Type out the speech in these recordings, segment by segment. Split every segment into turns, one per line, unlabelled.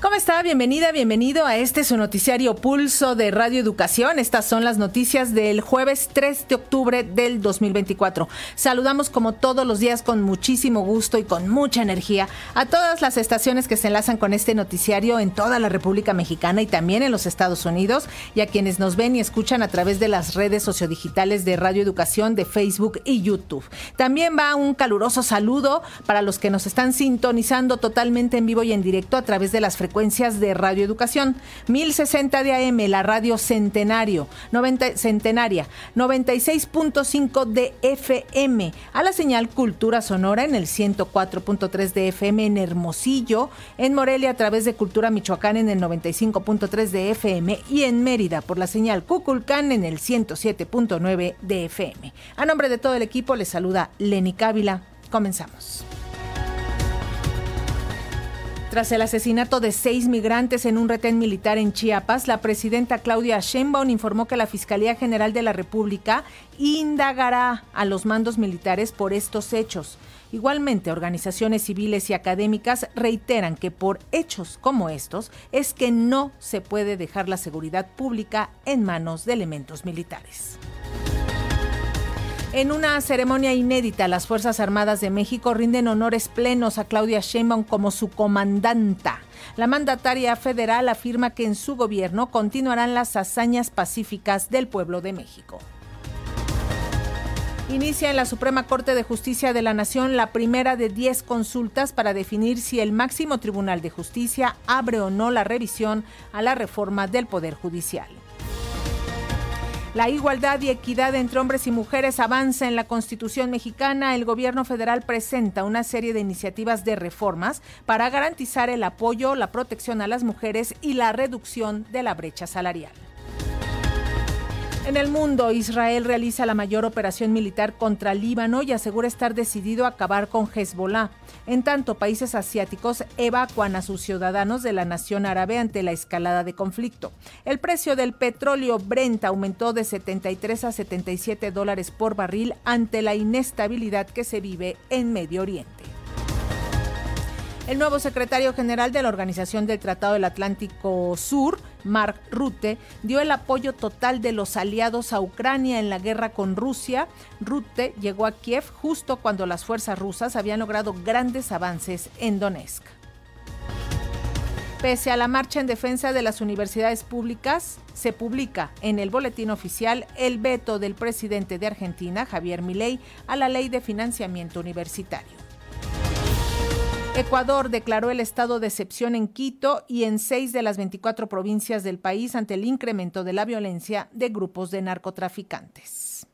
¿Cómo está? Bienvenida, bienvenido a este su noticiario Pulso de Radio Educación. Estas son las noticias del jueves 3 de octubre del 2024. Saludamos como todos los días con muchísimo gusto y con mucha energía a todas las estaciones que se enlazan con este noticiario en toda la República Mexicana y también en los Estados Unidos y a quienes nos ven y escuchan a través de las redes sociodigitales de Radio Educación, de Facebook y YouTube. También va un caluroso saludo para los que nos están sintonizando totalmente en vivo y en directo a través de las frecuencias frecuencias de radioeducación. 1060 de AM, la radio Centenario, 90, Centenaria, 96.5 de FM, a la señal Cultura Sonora en el 104.3 de FM en Hermosillo, en Morelia a través de Cultura Michoacán en el 95.3 de FM y en Mérida por la señal Cuculcán en el 107.9 de FM. A nombre de todo el equipo les saluda Lenny Cávila. Comenzamos. Tras el asesinato de seis migrantes en un retén militar en Chiapas, la presidenta Claudia Sheinbaum informó que la Fiscalía General de la República indagará a los mandos militares por estos hechos. Igualmente, organizaciones civiles y académicas reiteran que por hechos como estos es que no se puede dejar la seguridad pública en manos de elementos militares. En una ceremonia inédita, las Fuerzas Armadas de México rinden honores plenos a Claudia Sheinbaum como su comandanta. La mandataria federal afirma que en su gobierno continuarán las hazañas pacíficas del pueblo de México. Inicia en la Suprema Corte de Justicia de la Nación la primera de 10 consultas para definir si el máximo Tribunal de Justicia abre o no la revisión a la reforma del Poder Judicial. La igualdad y equidad entre hombres y mujeres avanza en la Constitución mexicana. El gobierno federal presenta una serie de iniciativas de reformas para garantizar el apoyo, la protección a las mujeres y la reducción de la brecha salarial. En el mundo, Israel realiza la mayor operación militar contra Líbano y asegura estar decidido a acabar con Hezbollah. En tanto, países asiáticos evacuan a sus ciudadanos de la nación árabe ante la escalada de conflicto. El precio del petróleo Brent aumentó de 73 a 77 dólares por barril ante la inestabilidad que se vive en Medio Oriente. El nuevo secretario general de la Organización del Tratado del Atlántico Sur, Mark Rutte, dio el apoyo total de los aliados a Ucrania en la guerra con Rusia. Rutte llegó a Kiev justo cuando las fuerzas rusas habían logrado grandes avances en Donetsk. Pese a la marcha en defensa de las universidades públicas, se publica en el boletín oficial el veto del presidente de Argentina, Javier Milei, a la ley de financiamiento universitario. Ecuador declaró el estado de excepción en Quito y en seis de las 24 provincias del país ante el incremento de la violencia de grupos de narcotraficantes.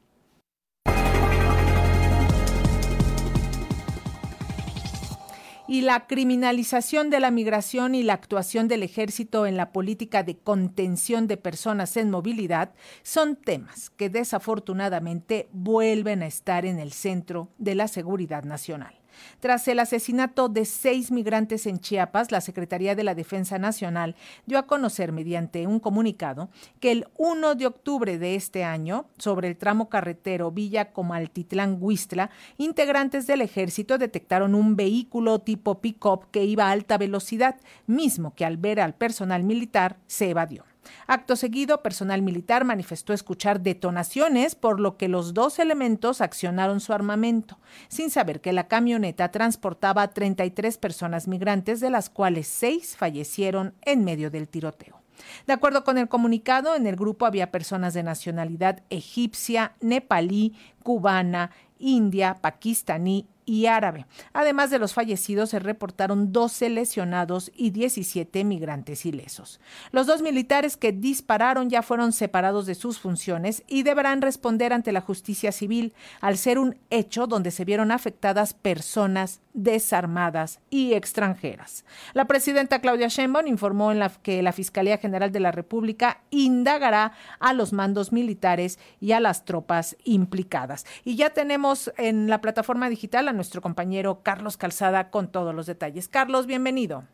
y la criminalización de la migración y la actuación del ejército en la política de contención de personas en movilidad son temas que desafortunadamente vuelven a estar en el centro de la seguridad nacional. Tras el asesinato de seis migrantes en Chiapas, la Secretaría de la Defensa Nacional dio a conocer mediante un comunicado que el 1 de octubre de este año, sobre el tramo carretero Villa Comaltitlán-Huistla, integrantes del ejército detectaron un vehículo tipo pick-up que iba a alta velocidad, mismo que al ver al personal militar se evadió. Acto seguido, personal militar manifestó escuchar detonaciones, por lo que los dos elementos accionaron su armamento, sin saber que la camioneta transportaba a 33 personas migrantes, de las cuales seis fallecieron en medio del tiroteo. De acuerdo con el comunicado, en el grupo había personas de nacionalidad egipcia, nepalí, cubana, india, pakistaní y árabe. Además de los fallecidos, se reportaron 12 lesionados y 17 migrantes ilesos. Los dos militares que dispararon ya fueron separados de sus funciones y deberán responder ante la justicia civil al ser un hecho donde se vieron afectadas personas desarmadas y extranjeras. La presidenta Claudia Sheinbaum informó en la que la Fiscalía General de la República indagará a los mandos militares y a las tropas implicadas. Y ya tenemos en la plataforma digital nuestro compañero Carlos Calzada con todos los detalles. Carlos, bienvenido.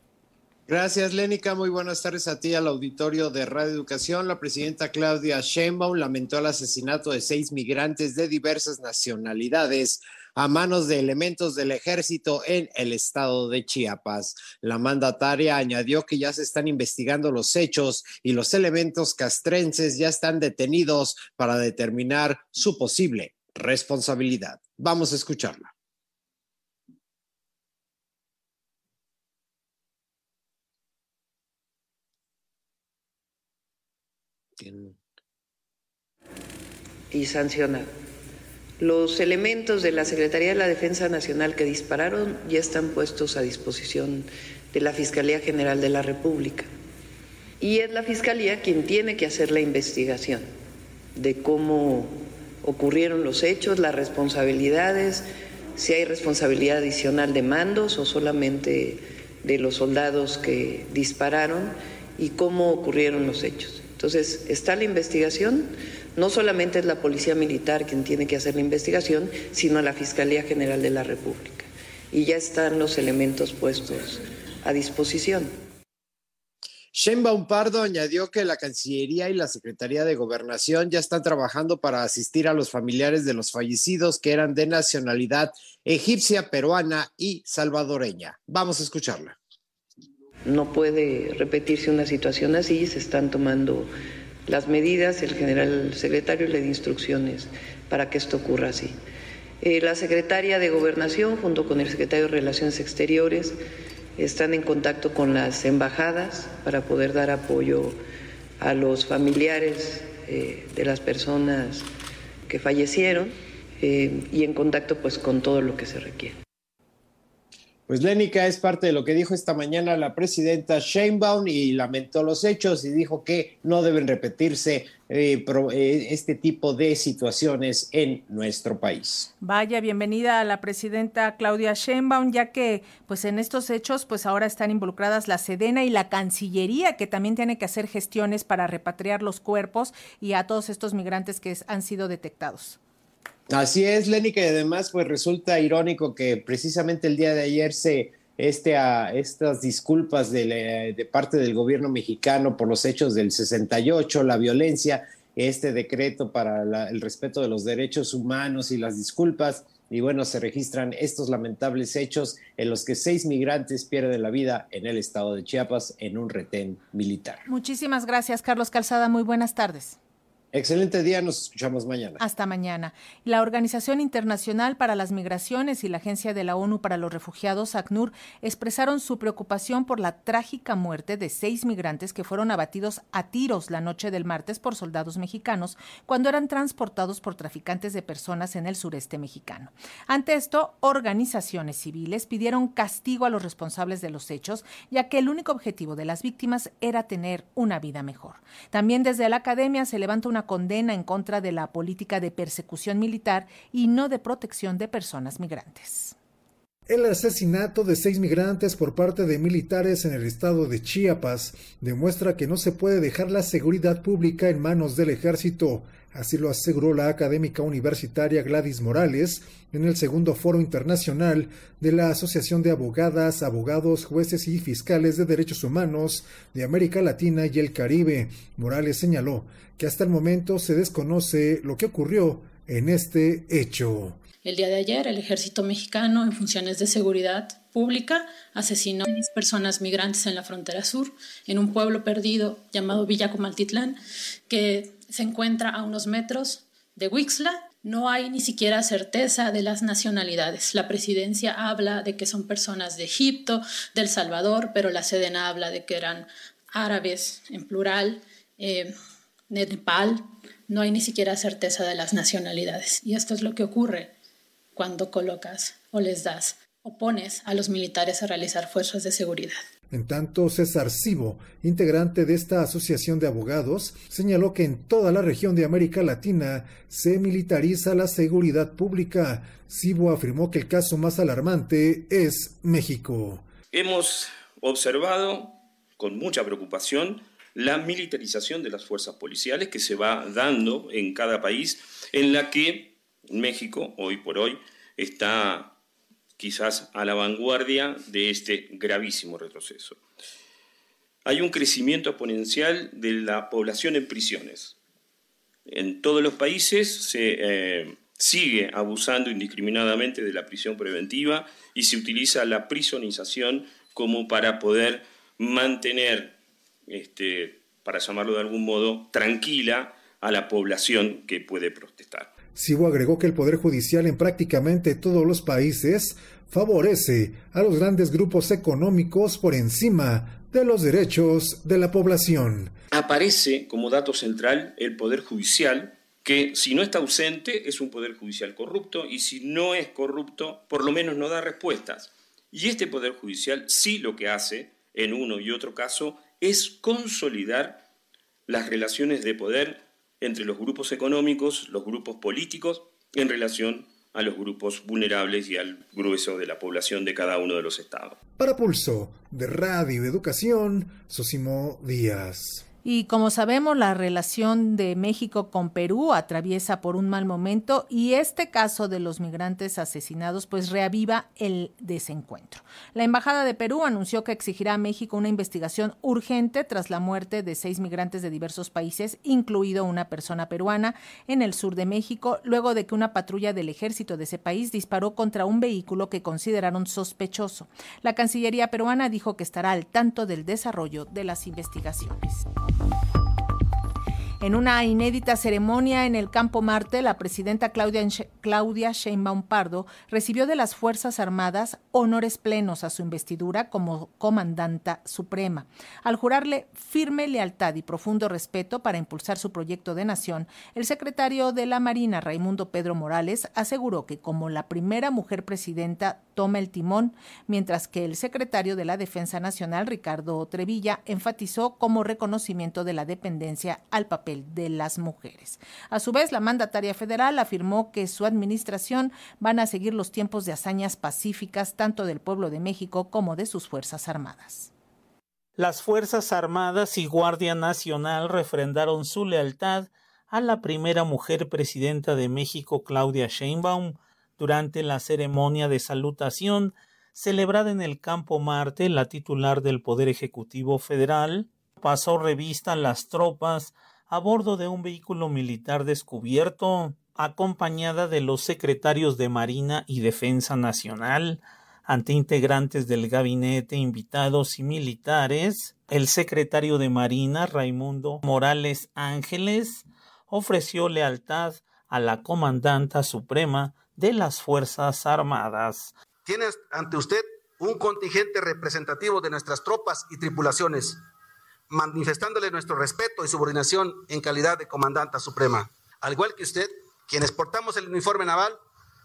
Gracias, Lénica. Muy buenas tardes a ti, al auditorio de Radio Educación. La presidenta Claudia Sheinbaum lamentó el asesinato de seis migrantes de diversas nacionalidades a manos de elementos del ejército en el estado de Chiapas. La mandataria añadió que ya se están investigando los hechos y los elementos castrenses ya están detenidos para determinar su posible responsabilidad. Vamos a escucharla.
Y sancionar. Los elementos de la Secretaría de la Defensa Nacional que dispararon ya están puestos a disposición de la Fiscalía General de la República. Y es la Fiscalía quien tiene que hacer la investigación de cómo ocurrieron los hechos, las responsabilidades, si hay responsabilidad adicional de mandos o solamente de los soldados que dispararon y cómo ocurrieron los hechos. Entonces, está la investigación, no solamente es la Policía Militar quien tiene que hacer la investigación, sino la Fiscalía General de
la República. Y ya están los elementos puestos a disposición. Sheinbaum Pardo añadió que la Cancillería y la Secretaría de Gobernación ya están trabajando para asistir a los familiares de los fallecidos que eran de nacionalidad egipcia, peruana y salvadoreña. Vamos a escucharla. No
puede repetirse una situación así, se están tomando las medidas, el general secretario le da instrucciones para que esto ocurra así. Eh, la secretaria de Gobernación, junto con el secretario de Relaciones Exteriores, están en contacto con las embajadas para poder dar apoyo a los familiares eh, de las personas que fallecieron eh, y en contacto pues con todo lo que se
requiere. Pues Lénica es parte de lo que dijo esta mañana la presidenta Sheinbaum y lamentó los hechos y dijo que no deben repetirse eh, eh, este tipo de situaciones en nuestro país.
Vaya, bienvenida a la presidenta Claudia Sheinbaum, ya que pues en estos hechos pues ahora están involucradas la Sedena y la Cancillería, que también tiene que hacer gestiones para repatriar los cuerpos y a todos estos migrantes que han sido detectados.
Así es, Lenny, que además pues resulta irónico que precisamente el día de ayer se este a, estas disculpas de, parte del gobierno mexicano por los hechos del 68, la violencia, este decreto para el respeto de los derechos humanos y las disculpas. Y bueno, se registran estos lamentables hechos en los que seis migrantes pierden la vida en el estado de Chiapas en un retén militar.
Muchísimas gracias, Carlos Calzada. Muy buenas tardes.
Excelente día, nos escuchamos mañana.
Hasta mañana. La Organización Internacional para las Migraciones y la Agencia de la ONU para los Refugiados, ACNUR, expresaron su preocupación por la trágica muerte de seis migrantes que fueron abatidos a tiros la noche del martes por soldados mexicanos cuando eran transportados por traficantes de personas en el sureste mexicano. Ante esto, organizaciones civiles pidieron castigo a los responsables de los hechos, ya que el único objetivo de las víctimas era tener una vida mejor. También desde la academia se levanta una condena en contra de la política de persecución militar y no de protección de personas migrantes.
El asesinato de seis migrantes por parte de militares en el estado de Chiapas demuestra que no se puede dejar la seguridad pública en manos del ejército. Así lo aseguró la académica universitaria Gladys Morales en el segundo foro internacional de la Asociación de Abogadas, Abogados, Jueces y Fiscales de Derechos Humanos de América Latina y el Caribe. Morales señaló que hasta el momento se desconoce lo que ocurrió en este hecho.
El día de ayer, el ejército mexicano, en funciones de seguridad pública, asesinó a 10 personas migrantes en la frontera sur, en un pueblo perdido llamado Villa Comaltitlán, que se encuentra a unos metros de Wixla. No hay ni siquiera certeza de las nacionalidades. La presidencia habla de que son personas de Egipto, del Salvador, pero la Sedena habla de que eran árabes en plural, eh, de Nepal. No hay ni siquiera certeza de las nacionalidades. Y esto es lo que ocurre cuando colocas o les das opones a los militares a realizar fuerzas de seguridad.
En tanto, César Cibo, integrante de esta asociación de abogados, señaló que en toda la región de América Latina se militariza la seguridad pública. Cibo afirmó que el caso más alarmante es México.
Hemos observado con mucha preocupación la militarización de las fuerzas policiales que se va dando en cada país, en la que México hoy por hoy está quizás a la vanguardia de este gravísimo retroceso. Hay un crecimiento exponencial de la población en prisiones. En todos los países se eh, sigue abusando indiscriminadamente de la prisión preventiva y se utiliza la prisionización como para poder mantener, este, para llamarlo de algún modo, tranquila a la población que puede protestar.
Sibo agregó que el Poder Judicial en prácticamente todos los países favorece a los grandes grupos económicos por encima de los derechos de la población.
Aparece como dato central el Poder Judicial, que si no está ausente es un Poder Judicial corrupto y si no es corrupto por lo menos no da respuestas. Y este Poder Judicial sí lo que hace, en uno y otro caso, es consolidar las relaciones de poder entre los grupos económicos, los grupos políticos, en relación a los grupos vulnerables y al grueso de la población de cada uno de los estados.
Para Pulso, de Radio Educación, Sosimo Díaz.
Y como sabemos, la relación de México con Perú atraviesa por un mal momento y este caso de los migrantes asesinados pues reaviva el desencuentro. La Embajada de Perú anunció que exigirá a México una investigación urgente tras la muerte de seis migrantes de diversos países, incluido una persona peruana, en el sur de México, luego de que una patrulla del ejército de ese país disparó contra un vehículo que consideraron sospechoso. La Cancillería peruana dijo que estará al tanto del desarrollo de las investigaciones. Thank you. En una inédita ceremonia en el Campo Marte, la presidenta Claudia, Claudia Sheinbaum Pardo recibió de las Fuerzas Armadas honores plenos a su investidura como comandanta suprema, al jurarle firme lealtad y profundo respeto para impulsar su proyecto de nación, el secretario de la Marina, Raimundo Pedro Morales, aseguró que como la primera mujer presidenta toma el timón, mientras que el secretario de la Defensa Nacional, Ricardo Trevilla, enfatizó como reconocimiento de la dependencia al papel de las mujeres. A su vez, la mandataria federal afirmó que su administración van a seguir los tiempos de hazañas pacíficas tanto del pueblo de México como de sus Fuerzas Armadas.
Las Fuerzas Armadas y Guardia Nacional refrendaron su lealtad a la primera mujer presidenta de México, Claudia Sheinbaum, durante la ceremonia de salutación celebrada en el campo Marte, la titular del Poder Ejecutivo Federal pasó revista a las tropas a bordo de un vehículo militar descubierto, acompañada de los secretarios de Marina y Defensa Nacional, ante integrantes del gabinete, invitados y militares, el secretario de Marina, Raimundo Morales Ángeles, ofreció lealtad a la comandanta suprema de las Fuerzas Armadas.
Tiene ante usted un contingente representativo de nuestras tropas y tripulaciones manifestándole nuestro respeto y subordinación en calidad de comandante suprema. Al igual que usted, quienes portamos el uniforme naval,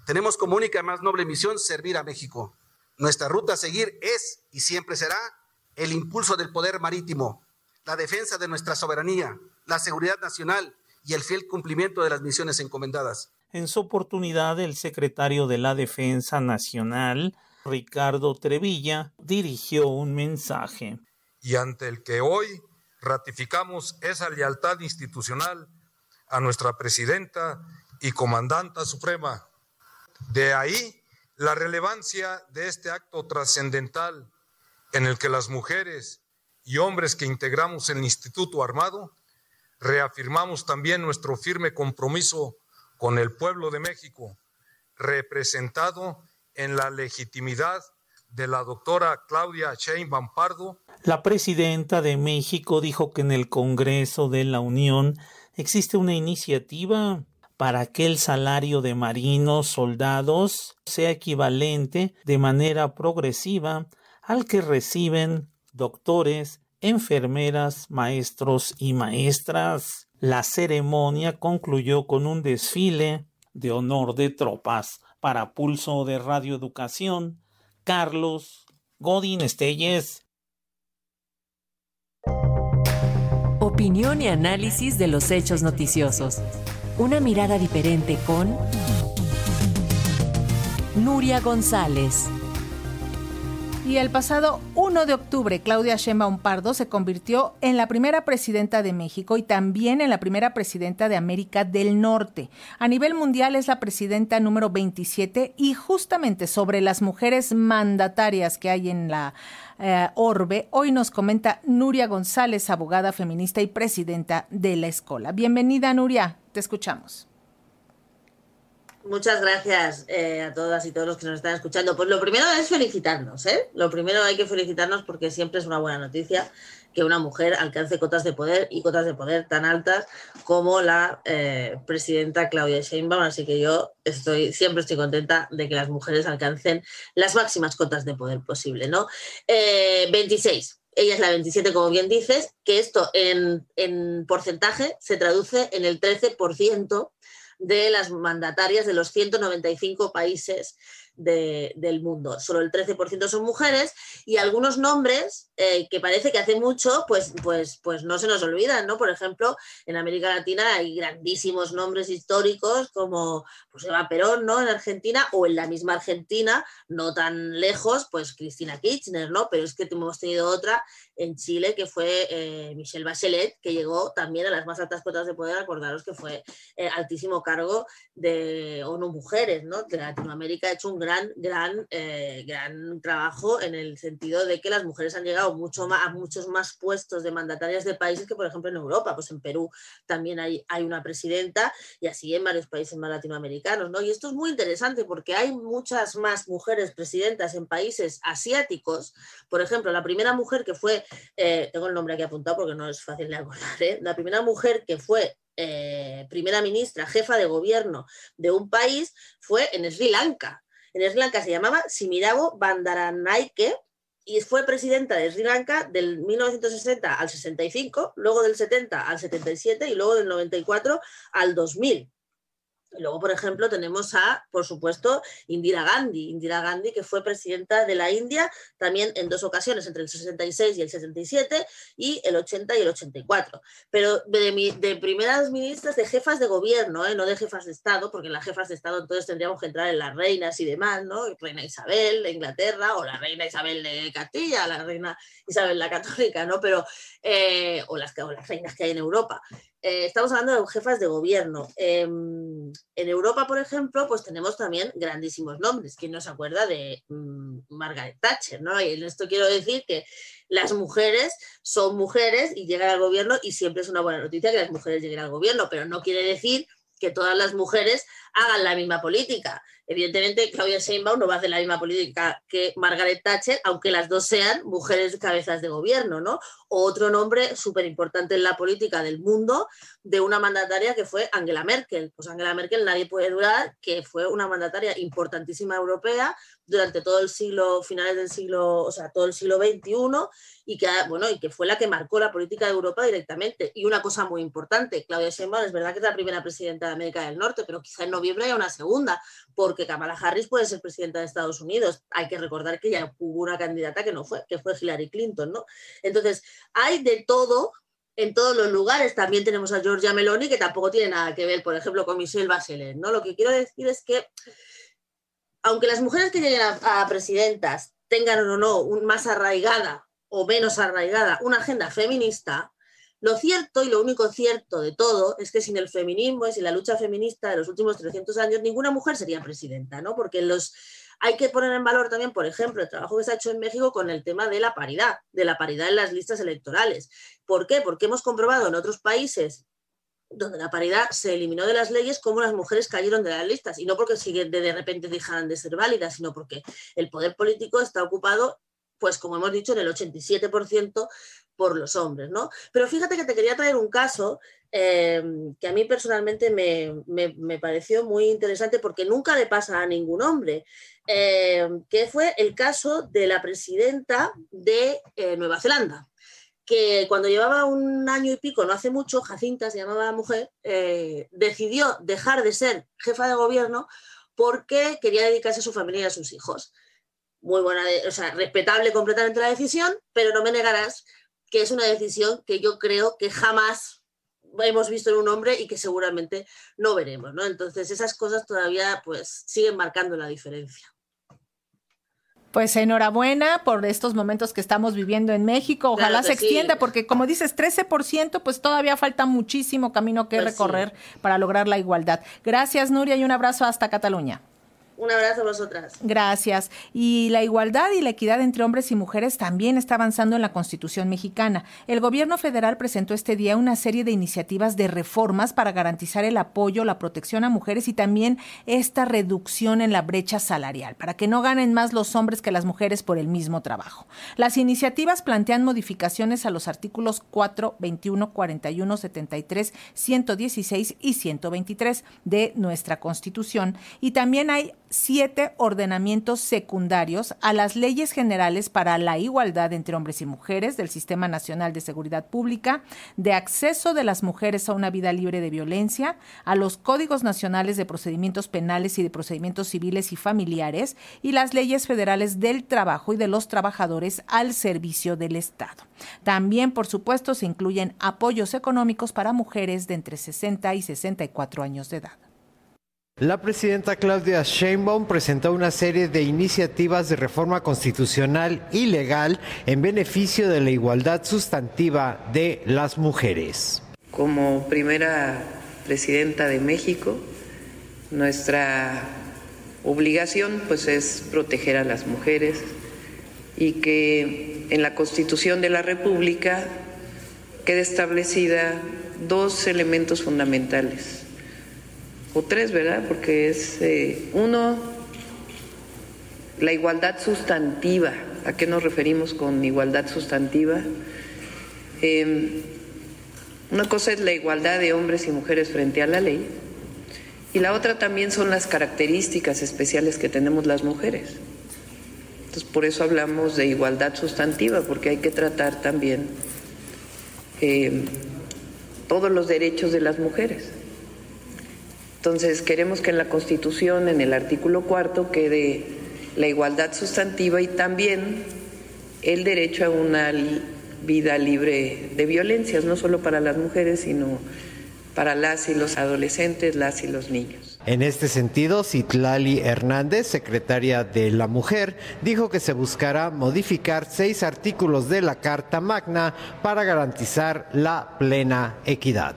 tenemos como única y más noble misión servir a México. Nuestra ruta a seguir es y siempre será el impulso del poder marítimo, la defensa de nuestra soberanía, la seguridad nacional y el fiel cumplimiento de las misiones encomendadas.
En su oportunidad, el secretario de la Defensa Nacional, Ricardo Trevilla, dirigió un mensaje
y ante el que hoy ratificamos esa lealtad institucional a nuestra presidenta y comandanta suprema. De ahí la relevancia de este acto trascendental en el que las mujeres y hombres que integramos el Instituto Armado reafirmamos también nuestro firme compromiso con el pueblo de México, representado en la legitimidad de la doctora Claudia
La presidenta de México dijo que en el Congreso de la Unión existe una iniciativa para que el salario de marinos, soldados, sea equivalente de manera progresiva al que reciben doctores, enfermeras, maestros y maestras. La ceremonia concluyó con un desfile de honor de tropas para pulso de radioeducación Carlos Godín Estelles.
Opinión y análisis de los hechos noticiosos. Una mirada diferente con Nuria
González. Y el pasado 1 de octubre, Claudia Sheinbaum Pardo se convirtió en la primera presidenta de México y también en la primera presidenta de América del Norte. A nivel mundial es la presidenta número 27 y justamente sobre las mujeres mandatarias que hay en la eh, orbe, hoy nos comenta Nuria González, abogada feminista y presidenta de la escuela. Bienvenida, Nuria, te escuchamos.
Muchas gracias eh, a todas y todos los que nos están escuchando. Pues lo primero es felicitarnos, ¿eh? Lo primero hay que felicitarnos porque siempre es una buena noticia que una mujer alcance cotas de poder y cotas de poder tan altas como la eh, presidenta Claudia Sheinbaum. Así que yo siempre estoy contenta de que las mujeres alcancen las máximas cotas de poder posible, ¿no? 26. Eh, Ella es la 27, como bien dices, que esto en, en porcentaje se traduce en el 13% de las mandatarias de los 195 países del mundo. Solo el 13% son mujeres y algunos nombres eh, que parece que hace mucho, pues, pues, pues no se nos olvidan, ¿no? Por ejemplo, en América Latina hay grandísimos nombres históricos como pues Eva Perón, ¿no? En Argentina o en la misma Argentina, no tan lejos, pues Cristina Kirchner, ¿no? Pero es que hemos tenido otra en Chile que fue eh, Michelle Bachelet, que llegó también a las más altas cuotas de poder, acordaros que fue eh, altísimo cargo de ONU Mujeres, ¿no? De Latinoamérica ha hecho un gran, eh, gran, trabajo en el sentido de que las mujeres han llegado mucho a muchos más puestos de mandatarias de países que, por ejemplo, en Europa. Pues en Perú también hay, una presidenta y así en varios países más latinoamericanos. Y esto es muy interesante porque hay muchas más mujeres presidentas en países asiáticos. Por ejemplo, la primera mujer que fue, eh, tengo el nombre aquí apuntado porque no es fácil de acordar, ¿eh? la primera mujer que fue primera ministra, jefa de gobierno de un país, fue en Sri Lanka en Sri Lanka se llamaba Simiravo Bandaranaike y fue presidenta de Sri Lanka del 1960 al 65, luego del 70 al 77 y luego del 94 al 2000. Luego, por ejemplo, tenemos a, por supuesto, Indira Gandhi. Indira Gandhi, que fue presidenta de la India también en dos ocasiones, entre el 66 y el 67, y el 80 y el 84. Pero de, primeras ministras, de jefas de gobierno, ¿eh? no de jefas de Estado, porque en las jefas de Estado entonces tendríamos que entrar en las reinas y demás, ¿no? Reina Isabel de Inglaterra, o la reina Isabel de Castilla, la reina Isabel la Católica, ¿no? Pero, eh, o, las, o las reinas que hay en Europa. Eh, estamos hablando de jefas de gobierno. Em, en Europa, por ejemplo, pues tenemos también grandísimos nombres. ¿Quién no se acuerda de mm, Margaret Thatcher? ¿no? Y en esto quiero decir que las mujeres son mujeres y llegan al gobierno y siempre es una buena noticia que las mujeres lleguen al gobierno, pero no quiere decir que todas las mujeres hagan la misma política. Evidentemente, Claudia Sheinbaum no va a hacer la misma política que Margaret Thatcher, aunque las dos sean mujeres cabezas de gobierno, ¿no? otro nombre súper importante en la política del mundo de una mandataria que fue Angela Merkel. Pues Angela Merkel nadie puede dudar que fue una mandataria importantísima europea durante todo el siglo, finales del siglo, o sea, todo el siglo XXI y que, bueno, y que fue la que marcó la política de Europa directamente. Y una cosa muy importante, Claudia Sheinbaum es verdad que es la primera presidenta de América del Norte, pero quizás no y una segunda, porque Kamala Harris puede ser presidenta de Estados Unidos. Hay que recordar que ya hubo una candidata que no fue, que fue Hillary Clinton, ¿no? Entonces, hay de todo en todos los lugares. También tenemos a Georgia Meloni, que tampoco tiene nada que ver, por ejemplo, con Michelle Bachelet, ¿no? Lo que quiero decir es que, aunque las mujeres que lleguen a, presidentas tengan o no un, más arraigada o menos arraigada una agenda feminista, lo cierto y lo único cierto de todo es que sin el feminismo y sin la lucha feminista de los últimos 300 años, ninguna mujer sería presidenta, ¿no? Porque los, hay que poner en valor también, por ejemplo, el trabajo que se ha hecho en México con el tema de la paridad, de la paridad en las listas electorales. ¿Por qué? Porque hemos comprobado en otros países donde la paridad se eliminó de las leyes, cómo las mujeres cayeron de las listas. Y no porque de repente dejaran de ser válidas, sino porque el poder político está ocupado pues como hemos dicho, en el 87% por los hombres, ¿no? Pero fíjate que te quería traer un caso em, que a mí personalmente me, pareció muy interesante porque nunca le pasa a ningún hombre, em, que fue el caso de la presidenta de eh, Nueva Zelanda, que cuando llevaba un año y pico, no hace mucho, Jacinta se llamaba la mujer, eh, decidió dejar de ser jefa de gobierno porque quería dedicarse a su familia y a sus hijos muy buena, o sea, respetable completamente la decisión, pero no me negarás que es una decisión que yo creo que jamás hemos visto en un hombre y que seguramente no veremos, ¿no? Entonces esas cosas todavía pues siguen marcando la diferencia.
Pues enhorabuena por estos momentos que estamos viviendo en México. Ojalá se extienda porque como dices, 13%, pues todavía falta muchísimo camino que pues recorrer para lograr la igualdad. Gracias Nuria y un abrazo hasta Cataluña.
Un abrazo a vosotras.
Gracias. Y la igualdad y la equidad entre hombres y mujeres también está avanzando en la Constitución mexicana. El gobierno federal presentó este día una serie de iniciativas de reformas para garantizar el apoyo, la protección a mujeres y también esta reducción en la brecha salarial, para que no ganen más los hombres que las mujeres por el mismo trabajo. Las iniciativas plantean modificaciones a los artículos 4, 21, 41, 73, 116 y 123 de nuestra Constitución y también hay siete ordenamientos secundarios a las leyes generales para la igualdad entre hombres y mujeres del Sistema Nacional de Seguridad Pública, de acceso de las mujeres a una vida libre de violencia, a los códigos nacionales de procedimientos penales y de procedimientos civiles y familiares, y las leyes federales del trabajo y de los trabajadores al servicio del Estado. También, por supuesto, se incluyen apoyos económicos para mujeres de entre 60 y 64 años de edad.
La presidenta Claudia Sheinbaum presentó una serie de iniciativas de reforma constitucional y legal en beneficio de la igualdad sustantiva de las mujeres.
Como primera presidenta de México, nuestra obligación pues es proteger a las mujeres y que en la Constitución de la República quede establecida dos elementos fundamentales o tres, ¿verdad? Porque es eh, uno, la igualdad sustantiva. ¿A qué nos referimos con igualdad sustantiva? Em, una cosa es la igualdad de hombres y mujeres frente a la ley y la otra también son las características especiales que tenemos las mujeres. Entonces por eso hablamos de igualdad sustantiva, porque hay que tratar también em, todos los derechos de las mujeres. Entonces queremos que en la Constitución, en el artículo cuarto, quede la igualdad sustantiva y también el derecho a una vida libre de violencias, no solo para las mujeres, sino para las y los adolescentes,
las y los niños. En este sentido, Citlali Hernández, secretaria de la Mujer, dijo que se buscará modificar seis artículos de la Carta Magna para garantizar la plena equidad.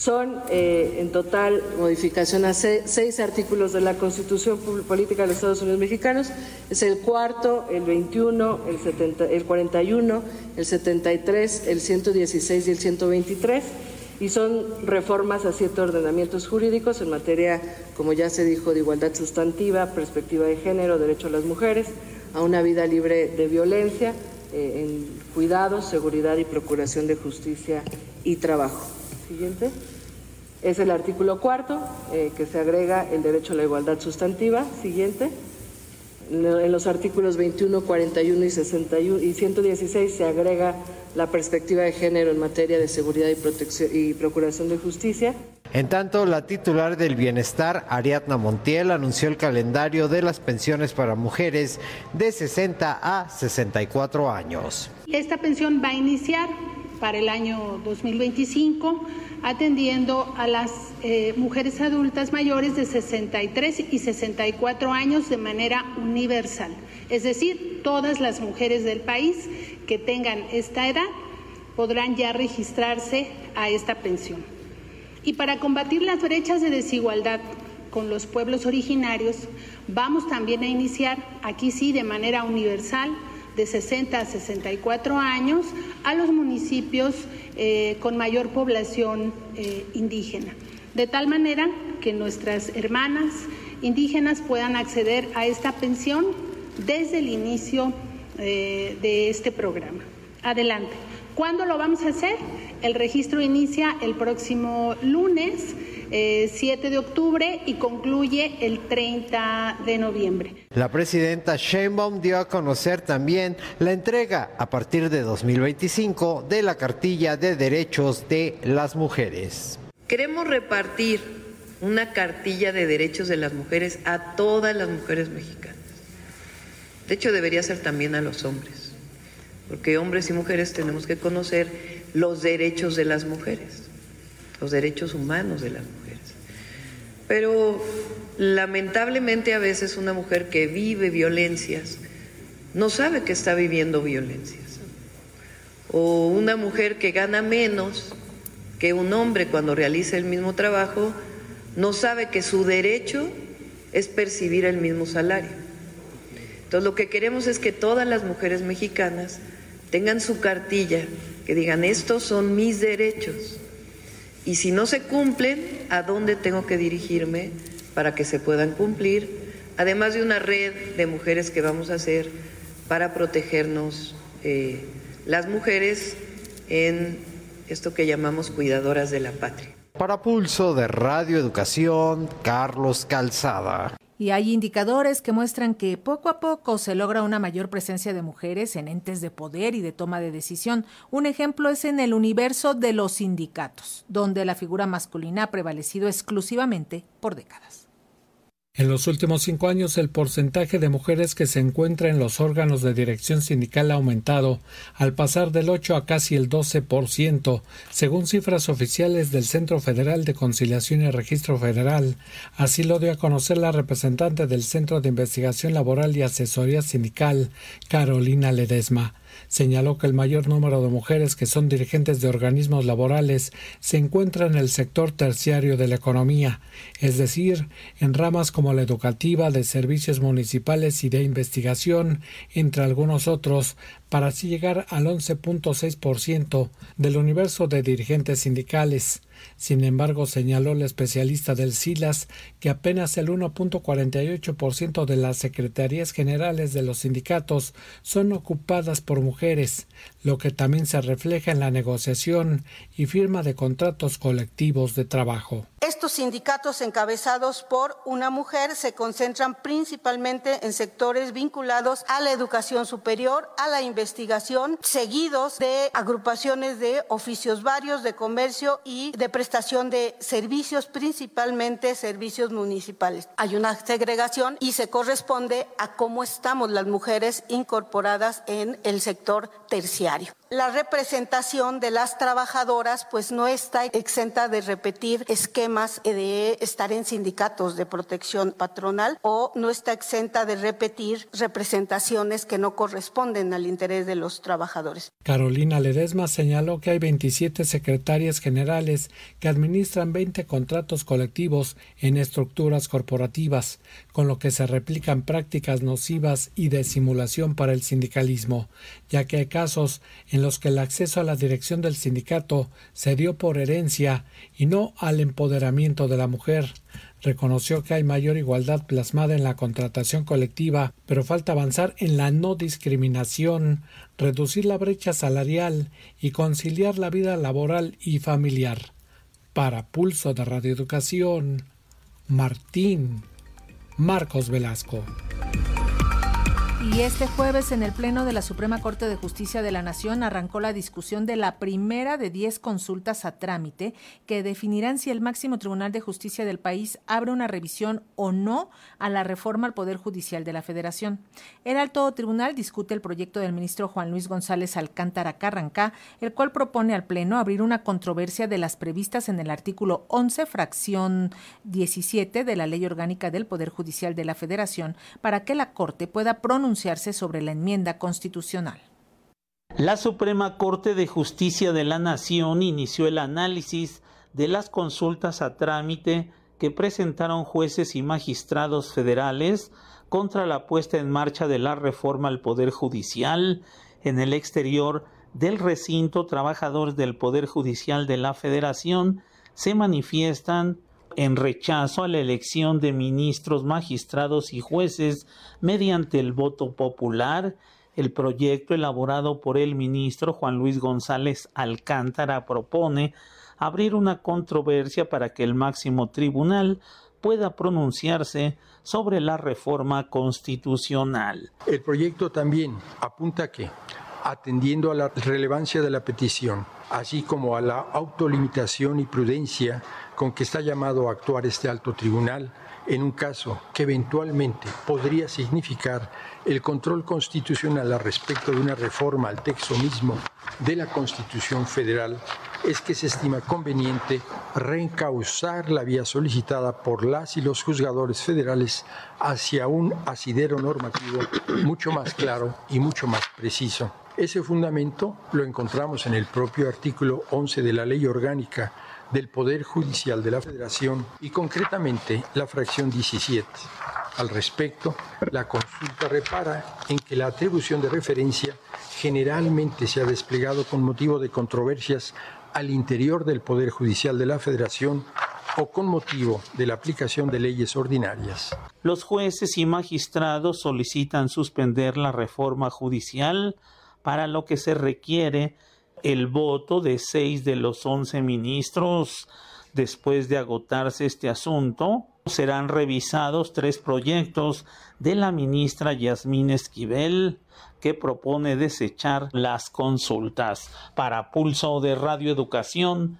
Son eh, en total modificación a seis, artículos de la Constitución Política de los Estados Unidos Mexicanos. Es el cuarto, el 21, el, 70, el 41, el 73, el 116 y el 123. Y son reformas a siete ordenamientos jurídicos en materia, como ya se dijo, de igualdad sustantiva, perspectiva de género, derecho a las mujeres, a una vida libre de violencia, eh, en cuidados, seguridad y procuración de justicia y trabajo siguiente, es el artículo cuarto, eh, que se agrega el derecho a la igualdad sustantiva. Siguiente. En los artículos 21, 41 y, 61, y 116 se agrega la perspectiva de género en materia de seguridad y, protección, y procuración de justicia.
En tanto, la titular del Bienestar, Ariadna Montiel, anunció el calendario de las pensiones para mujeres de 60 a 64 años.
Esta pensión va a iniciar para el año 2025, atendiendo a las eh, mujeres adultas mayores de 63 y 64 años de manera universal, es decir, todas las mujeres del país que tengan esta edad podrán ya registrarse a esta pensión. Y para combatir las brechas de desigualdad con los pueblos originarios, vamos también a iniciar, aquí sí, de manera universal, de 60 a 64 años a los municipios eh, con mayor población eh, indígena, de tal manera que nuestras hermanas indígenas puedan acceder a esta pensión desde el inicio eh, de este programa. Adelante. ¿Cuándo lo vamos a hacer? El registro inicia el próximo lunes. 7 eh, de octubre y concluye el 30 de noviembre.
La presidenta Sheinbaum dio a conocer también la entrega a partir de 2025 de la cartilla de derechos de las mujeres.
Queremos repartir una cartilla de derechos de las mujeres a todas las mujeres mexicanas. De hecho, debería ser también a los hombres porque hombres y mujeres tenemos que conocer los derechos de las mujeres, los derechos humanos de las mujeres. Pero lamentablemente a veces una mujer que vive violencias no sabe que está viviendo violencias. O una mujer que gana menos que un hombre cuando realiza el mismo trabajo, no sabe que su derecho es percibir el mismo salario. Entonces lo que queremos es que todas las mujeres mexicanas tengan su cartilla, que digan, estos son mis derechos. Y si no se cumplen, ¿a dónde tengo que dirigirme para que se puedan cumplir? Además de una red de mujeres que vamos a hacer para protegernos eh, las mujeres en esto que llamamos cuidadoras de la patria.
Para pulso de Radio Educación, Carlos Calzada
y hay indicadores que muestran que poco a poco se logra una mayor presencia de mujeres en entes de poder y de toma de decisión. Un ejemplo es en el universo de los sindicatos, donde la figura masculina ha prevalecido exclusivamente por décadas.
En los últimos cinco años, el porcentaje de mujeres que se encuentra en los órganos de dirección sindical ha aumentado, al pasar del 8 a casi el 12%, según cifras oficiales del Centro Federal de Conciliación y Registro Federal. Así lo dio a conocer la representante del Centro de Investigación Laboral y Asesoría Sindical, Carolina Ledesma. Señaló que el mayor número de mujeres que son dirigentes de organismos laborales se encuentra en el sector terciario de la economía, es decir, en ramas como la educativa, de servicios municipales y de investigación, entre algunos otros, para así llegar al 11.6% del universo de dirigentes sindicales. Sin embargo, señaló el especialista del SILAS que apenas el 1.48% de las secretarías generales de los sindicatos son ocupadas por mujeres, lo que también se refleja en la negociación y firma de contratos colectivos de trabajo.
Estos sindicatos encabezados por una mujer se concentran principalmente en sectores vinculados a la educación superior, a la investigación, seguidos de agrupaciones de oficios varios, de comercio y de prestaciones Estación de servicios, principalmente servicios municipales. Hay una segregación y se corresponde a cómo estamos las mujeres incorporadas en el sector terciario la representación de las trabajadoras pues no está exenta de repetir esquemas de estar en sindicatos de protección patronal o no está exenta de repetir representaciones que no corresponden al interés de los trabajadores.
Carolina Ledesma señaló que hay 27 secretarias generales que administran 20 contratos colectivos en estructuras corporativas, con lo que se replican prácticas nocivas y de simulación para el sindicalismo, ya que hay casos en los que el acceso a la dirección del sindicato se dio por herencia y no al empoderamiento de la mujer. Reconoció que hay mayor igualdad plasmada en la contratación colectiva, pero falta avanzar en la no discriminación, reducir la brecha salarial y conciliar la vida laboral y familiar. Para Pulso de Radioeducación, Martín Marcos Velasco.
Y
este jueves en el Pleno de la Suprema Corte de Justicia de la Nación arrancó la discusión de la primera de diez consultas a trámite que definirán si el máximo Tribunal de Justicia del país abre una revisión o no a la reforma al Poder Judicial de la Federación. El alto tribunal discute el proyecto del ministro Juan Luis González Alcántara Carranca, el cual propone al Pleno abrir una controversia de las previstas en el artículo 11, fracción 17 de la Ley Orgánica del Poder Judicial de la Federación para que la Corte pueda pronunciar sobre la enmienda constitucional.
La Suprema Corte de Justicia de la Nación inició el análisis de las consultas a trámite que presentaron jueces y magistrados federales contra la puesta en marcha de la reforma al Poder Judicial en el exterior del recinto trabajadores del Poder Judicial de la Federación se manifiestan en rechazo a la elección de ministros, magistrados y jueces mediante el voto popular, el proyecto elaborado por el ministro Juan Luis González Alcántara propone abrir una controversia para que el máximo tribunal pueda pronunciarse sobre la reforma constitucional. El proyecto también apunta que, atendiendo a la relevancia de la petición,
así como a la autolimitación y prudencia con que está llamado a actuar este alto tribunal en un caso que eventualmente podría significar el control constitucional al respecto de una reforma al texto mismo de la Constitución Federal es que se estima conveniente reencauzar la vía solicitada por las y los juzgadores federales hacia un asidero normativo mucho más claro y mucho más preciso. Ese fundamento lo encontramos en el propio artículo 11 de la Ley Orgánica del Poder Judicial de la Federación y concretamente la fracción 17. Al respecto, la consulta repara en que la atribución de referencia generalmente se ha desplegado con motivo de controversias al interior del Poder Judicial de la Federación o con motivo de la aplicación
de leyes ordinarias. Los jueces y magistrados solicitan suspender la reforma judicial para lo que se requiere el voto de seis de los once ministros. Después de agotarse este asunto, serán revisados tres proyectos de la ministra Yasmín Esquivel, que propone desechar las consultas. Para Pulso de Radio Educación,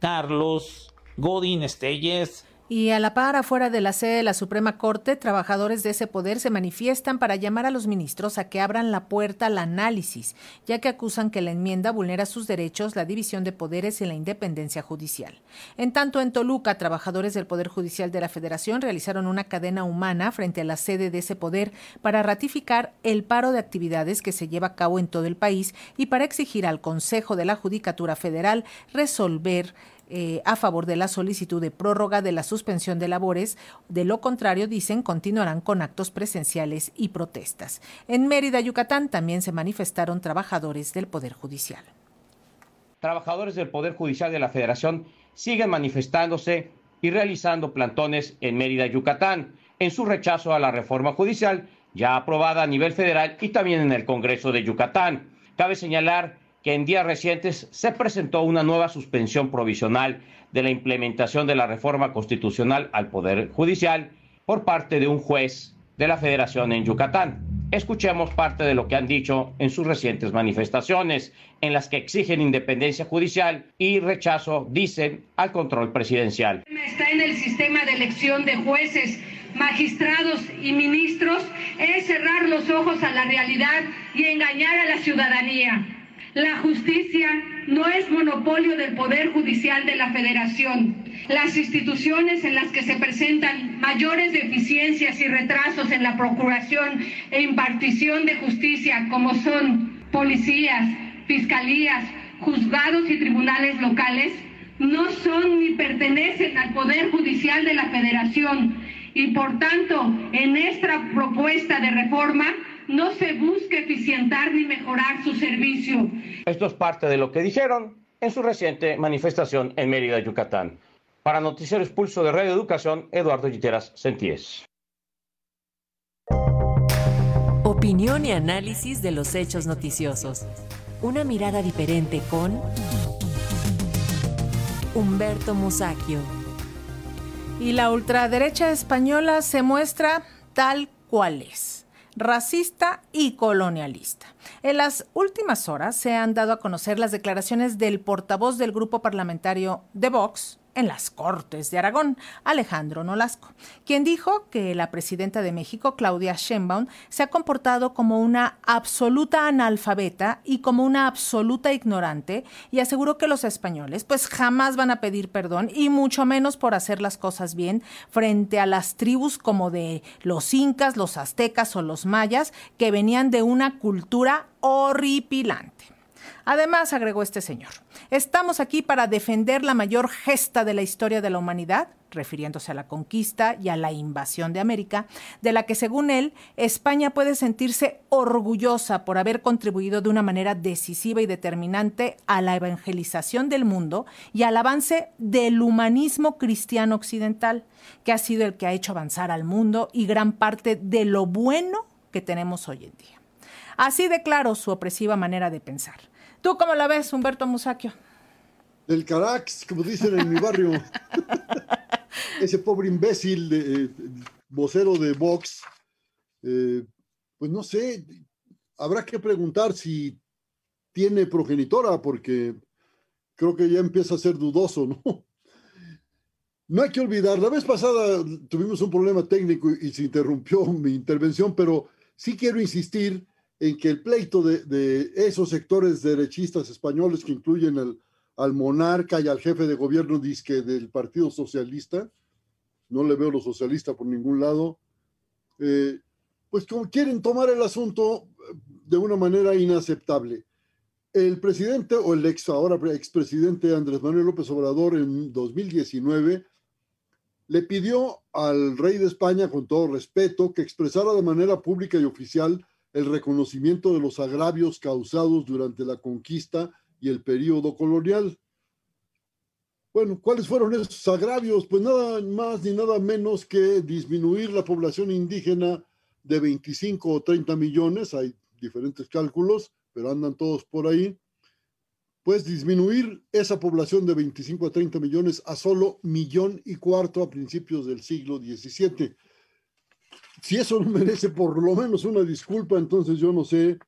Carlos Godín Estelles.
Y a la par, afuera de la sede de la Suprema Corte, trabajadores de ese poder se manifiestan para llamar a los ministros a que abran la puerta al análisis, ya que acusan que la enmienda vulnera sus derechos, la división de poderes y la independencia judicial. En tanto, en Toluca, trabajadores del Poder Judicial de la Federación realizaron una cadena humana frente a la sede de ese poder para ratificar el paro de actividades que se lleva a cabo en todo el país y para exigir al Consejo de la Judicatura Federal resolver eh, a favor de la solicitud de prórroga de la suspensión de labores. De lo contrario, dicen, continuarán con actos presenciales y protestas. En Mérida, Yucatán, también se manifestaron trabajadores del Poder Judicial.
Trabajadores del Poder Judicial de la Federación siguen manifestándose y realizando plantones en Mérida, Yucatán, en su rechazo a la reforma judicial ya aprobada a nivel federal y también en el Congreso de Yucatán. Cabe señalar que en días recientes se presentó una nueva suspensión provisional de la implementación de la reforma constitucional al Poder Judicial por parte de un juez de la Federación en Yucatán. Escuchemos parte de lo que han dicho en sus recientes manifestaciones, en las que exigen independencia judicial y rechazo, dicen, al control presidencial.
Está en el sistema de elección de jueces, magistrados y ministros, es cerrar los ojos a la realidad y engañar a la ciudadanía. La justicia no es monopolio del Poder Judicial de la Federación. Las instituciones en las que se presentan mayores deficiencias y retrasos en la procuración e impartición de justicia, como son policías, fiscalías, juzgados y tribunales locales, no son ni pertenecen al Poder Judicial de la Federación. Y por tanto, en esta propuesta de reforma, no se busca eficientar ni mejorar su servicio.
Esto es parte de lo que dijeron en su reciente manifestación en Mérida, Yucatán. Para Noticiero Expulso de Radio Educación, Eduardo Literas Sentíes.
Opinión y análisis de los hechos noticiosos. Una mirada diferente con Humberto Musacchio. Y la
ultraderecha española se muestra tal cual es racista y colonialista. En las últimas horas se han dado a conocer las declaraciones del portavoz del grupo parlamentario de Vox, en las Cortes de Aragón, Alejandro Nolasco, quien dijo que la presidenta de México, Claudia Sheinbaum, se ha comportado como una absoluta analfabeta y como una absoluta ignorante y aseguró que los españoles pues jamás van a pedir perdón y mucho menos por hacer las cosas bien frente a las tribus como de los incas, los aztecas o los mayas que venían de una cultura horripilante. Además, agregó este señor, estamos aquí para defender la mayor gesta de la historia de la humanidad, refiriéndose a la conquista y a la invasión de América, de la que según él, España puede sentirse orgullosa por haber contribuido de una manera decisiva y determinante a la evangelización del mundo y al avance del humanismo cristiano occidental, que ha sido el que ha hecho avanzar al mundo y gran parte de lo bueno que tenemos hoy en día. Así declaró su opresiva manera de pensar. ¿Tú cómo la ves, Humberto Musaquio?
El Carax, como dicen en mi barrio. Ese pobre imbécil, de, eh, vocero de Vox. Eh, pues no sé, habrá que preguntar si tiene progenitora, porque creo que ya empieza a ser dudoso, ¿no? No hay que olvidar, la vez pasada tuvimos un problema técnico y se interrumpió mi intervención, pero sí quiero insistir en que el pleito de, esos sectores derechistas españoles que incluyen al, monarca y al jefe de gobierno disque del Partido Socialista, no le veo lo socialista por ningún lado, eh, pues como quieren tomar el asunto eh, de una manera inaceptable. El presidente o el ex ahora expresidente Andrés Manuel López Obrador en 2019 le pidió al rey de España, con todo respeto, que expresara de manera pública y oficial el reconocimiento de los agravios causados durante la conquista y el periodo colonial. Bueno, ¿cuáles fueron esos agravios? Pues nada más ni nada menos que disminuir la población indígena de 25 o 30 millones, hay diferentes cálculos, pero andan todos por ahí, pues disminuir esa población de 25 a 30 millones a solo millón y cuarto a principios del siglo XVII si eso no merece por lo menos una disculpa, entonces yo no sé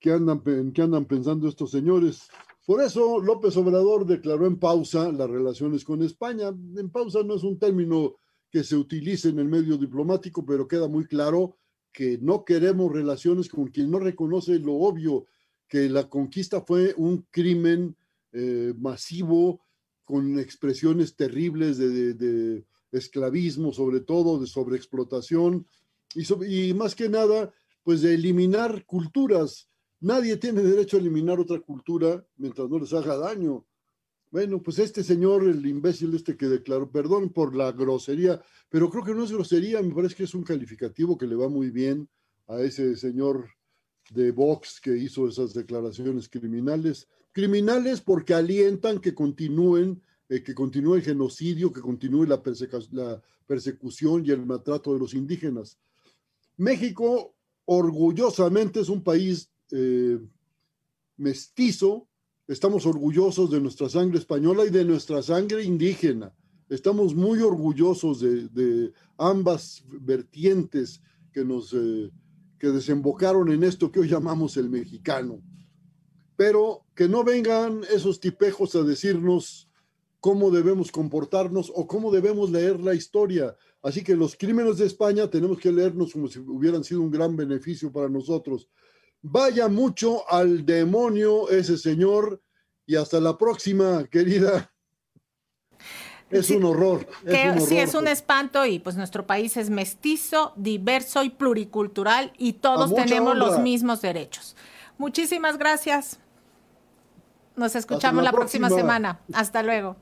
qué andan, qué andan pensando estos señores. Por eso López Obrador declaró en pausa las relaciones con España. En pausa no es un término que se utilice en el medio diplomático, pero queda muy claro que no queremos relaciones con quien no reconoce lo obvio, que la conquista fue un crimen eh, masivo con expresiones terribles de esclavismo sobre todo, de sobreexplotación y, más que nada, pues de eliminar culturas. Nadie tiene derecho a eliminar otra cultura mientras no les haga daño. Bueno, pues este señor, el imbécil este que declaró, perdón por la grosería, pero creo que no es grosería, me parece que es un calificativo que le va muy bien a ese señor de Vox que hizo esas declaraciones criminales. Criminales porque alientan que continúen eh, que continúe el genocidio, que continúe la, persecución y el maltrato de los indígenas. México, orgullosamente, es un país eh, mestizo. Estamos orgullosos de nuestra sangre española y de nuestra sangre indígena. Estamos muy orgullosos de, ambas vertientes que nos eh, que desembocaron en esto que hoy llamamos el mexicano. Pero que no vengan esos tipejos a decirnos cómo debemos comportarnos o cómo debemos leer la historia. Así que los crímenes de España tenemos que leernos como si hubieran sido un gran beneficio para nosotros. Vaya mucho al demonio ese señor y hasta la próxima, querida. Es un horror. Sí, es un pues.
espanto y pues nuestro país es mestizo, diverso y pluricultural y todos tenemos los mismos derechos. Muchísimas gracias. Nos escuchamos la, próxima semana. Hasta luego.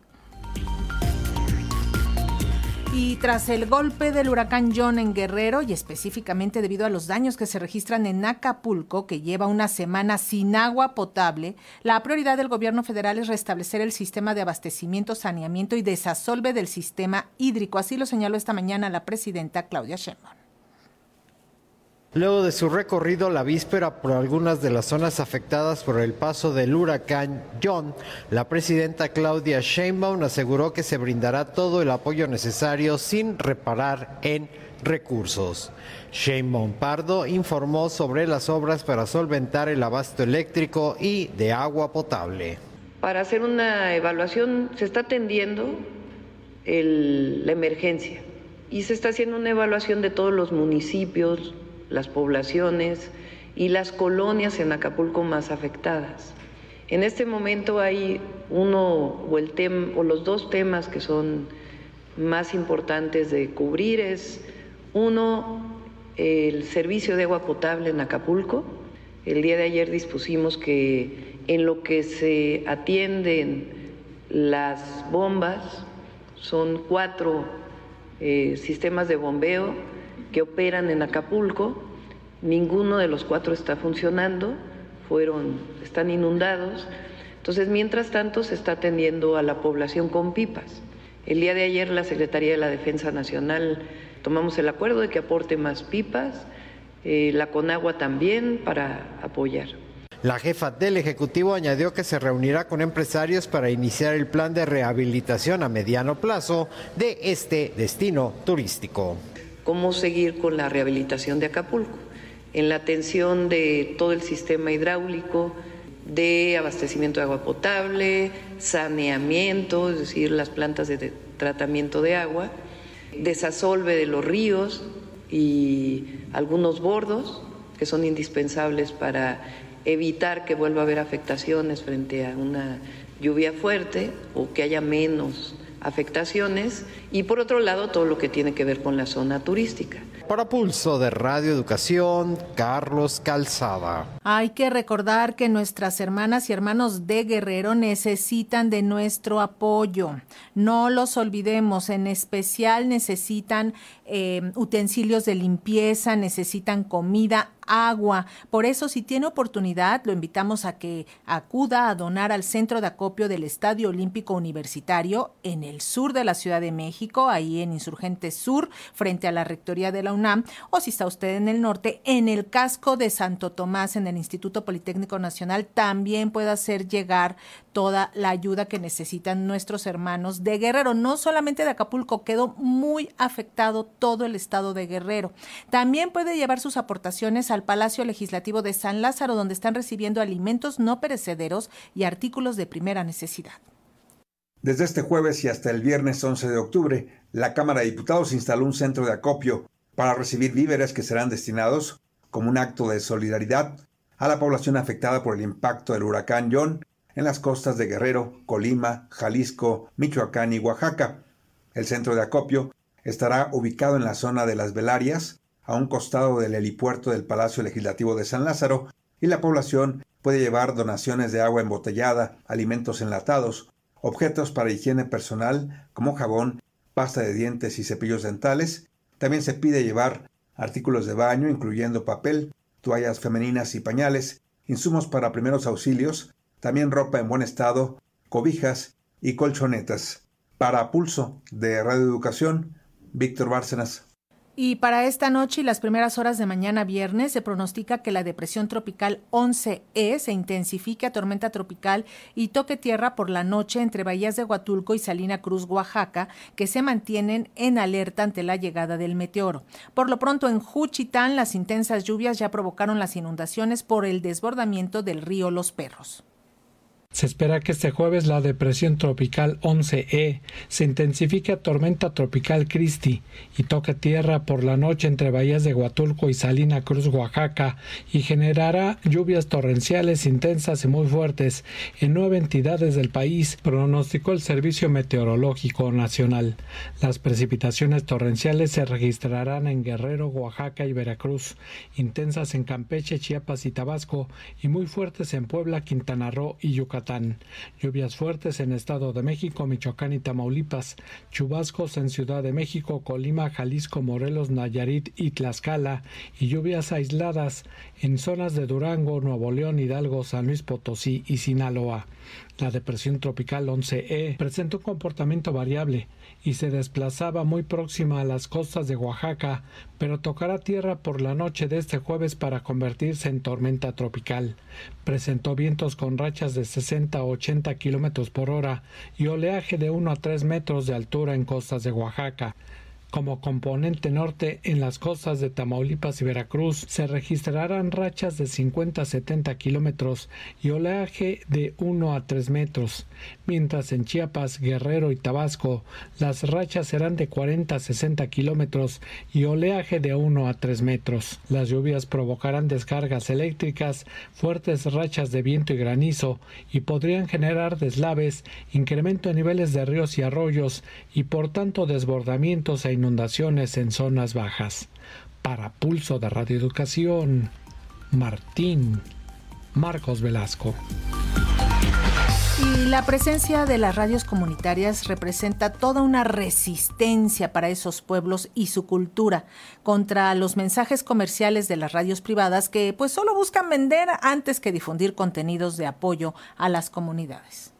Y tras el golpe del huracán John en Guerrero y específicamente debido a los daños que se registran en Acapulco, que lleva una semana sin agua potable, la prioridad del gobierno federal es restablecer el sistema de abastecimiento, saneamiento y desasolve del sistema hídrico. Así lo señaló esta mañana la presidenta Claudia Sheinbaum.
Luego de su recorrido la víspera por algunas de las zonas afectadas por el paso del huracán John, la presidenta Claudia Sheinbaum aseguró que se brindará todo el apoyo necesario sin reparar en recursos. Sheinbaum Pardo informó sobre las obras para solventar el abasto eléctrico y de agua potable.
Para hacer una evaluación se está atendiendo la emergencia y se está haciendo una evaluación de todos los municipios, las poblaciones y las colonias en Acapulco más afectadas. En este momento hay uno o, el o los dos temas que son más importantes de cubrir es uno, el servicio de agua potable en Acapulco. El día de ayer dispusimos que en lo que se atienden las bombas, son cuatro eh, sistemas de bombeo, que operan en Acapulco, ninguno de los cuatro está funcionando, fueron, están inundados. Entonces, mientras tanto, se está atendiendo a la población con pipas. El día de ayer la Secretaría de la Defensa Nacional tomamos el acuerdo de que aporte más pipas, eh, la Conagua también para apoyar.
La jefa del Ejecutivo añadió que se reunirá con empresarios para iniciar el plan de rehabilitación a mediano plazo de este destino turístico
cómo seguir con la rehabilitación de Acapulco, en la atención de todo el sistema hidráulico, de abastecimiento de agua potable, saneamiento, es decir, las plantas de tratamiento de agua, desasolve de los ríos y algunos bordos que son indispensables para evitar que vuelva a haber afectaciones frente a una lluvia fuerte o que haya menos afectaciones y por otro lado todo lo que tiene que ver
con la zona turística. Para Pulso de Radio Educación, Carlos Calzada.
Hay que recordar que nuestras hermanas y hermanos de Guerrero necesitan de nuestro apoyo. No los olvidemos, en especial necesitan eh, utensilios de limpieza, necesitan comida, agua. Por eso, si tiene oportunidad, lo invitamos a que acuda a donar al centro de acopio del Estadio Olímpico Universitario en el sur de la Ciudad de México, ahí en Insurgente Sur, frente a la Rectoría de la UNAM, o si está usted en el norte, en el casco de Santo Tomás, en el Instituto Politécnico Nacional, también puede hacer llegar toda la ayuda que necesitan nuestros hermanos de Guerrero, no solamente de Acapulco, quedó muy afectado todo el estado de Guerrero. También puede llevar sus aportaciones al Palacio Legislativo de San Lázaro, donde están recibiendo alimentos no perecederos y artículos de primera necesidad.
Desde este jueves y hasta el viernes 11 de octubre, la Cámara de Diputados instaló un centro de acopio para recibir víveres que serán destinados, como un acto de solidaridad, a la población afectada por el impacto del huracán John en las costas de Guerrero, Colima, Jalisco, Michoacán y Oaxaca. El centro de acopio estará ubicado en la zona de las Velarias, a un costado del helipuerto del Palacio Legislativo de San Lázaro, y la población puede llevar donaciones de agua embotellada, alimentos enlatados, objetos para higiene personal como jabón, pasta de dientes y cepillos dentales. También se pide llevar artículos de baño, incluyendo papel, toallas femeninas y pañales, insumos para primeros auxilios, también ropa en buen estado, cobijas y colchonetas. Para Pulso de Radio Educación, Víctor Bárcenas.
Y para esta noche y las primeras horas de mañana viernes se pronostica que la depresión tropical 11E e se intensifique a tormenta tropical y toque tierra por la noche entre bahías de Huatulco y Salina Cruz, Oaxaca, que se mantienen en alerta ante la llegada del meteoro. Por lo pronto en Juchitán las intensas lluvias ya provocaron las inundaciones por el desbordamiento del río Los Perros.
Se espera que este jueves la depresión tropical 11E e se intensifique a tormenta tropical Cristi y toque tierra por la noche entre bahías de Huatulco y Salina Cruz, Oaxaca, y generará lluvias torrenciales intensas y muy fuertes en nueve entidades del país, pronosticó el Servicio Meteorológico Nacional. Las precipitaciones torrenciales se registrarán en Guerrero, Oaxaca y Veracruz, intensas en Campeche, Chiapas y Tabasco, y muy fuertes en Puebla, Quintana Roo y Yucatán lluvias fuertes en Estado de México, Michoacán y Tamaulipas, chubascos en Ciudad de México, Colima, Jalisco, Morelos, Nayarit y Tlaxcala, y lluvias aisladas en zonas de Durango, Nuevo León, Hidalgo, San Luis Potosí y Sinaloa. La depresión tropical 11E presentó un comportamiento variable y se desplazaba muy próxima a las costas de Oaxaca, pero tocará tierra por la noche de este jueves para convertirse en tormenta tropical. Presentó vientos con rachas de 60 a 80 kilómetros por hora y oleaje de 1 a 3 metros de altura en costas de Oaxaca. Como componente norte, en las costas de Tamaulipas y Veracruz se registrarán rachas de 50 a 70 kilómetros y oleaje de 1 a 3 metros, mientras en Chiapas, Guerrero y Tabasco las rachas serán de 40 a 60 kilómetros y oleaje de 1 a 3 metros. Las lluvias provocarán descargas eléctricas, fuertes rachas de viento y granizo y podrían generar deslaves, incremento en niveles de ríos y arroyos y por tanto desbordamientos e inundaciones en zonas bajas. Para Pulso de Radio Educación, Martín Marcos Velasco.
Y la presencia de las radios comunitarias representa toda una resistencia para esos pueblos y su cultura contra los mensajes comerciales de las radios privadas que pues solo buscan vender antes que difundir contenidos de apoyo a las comunidades.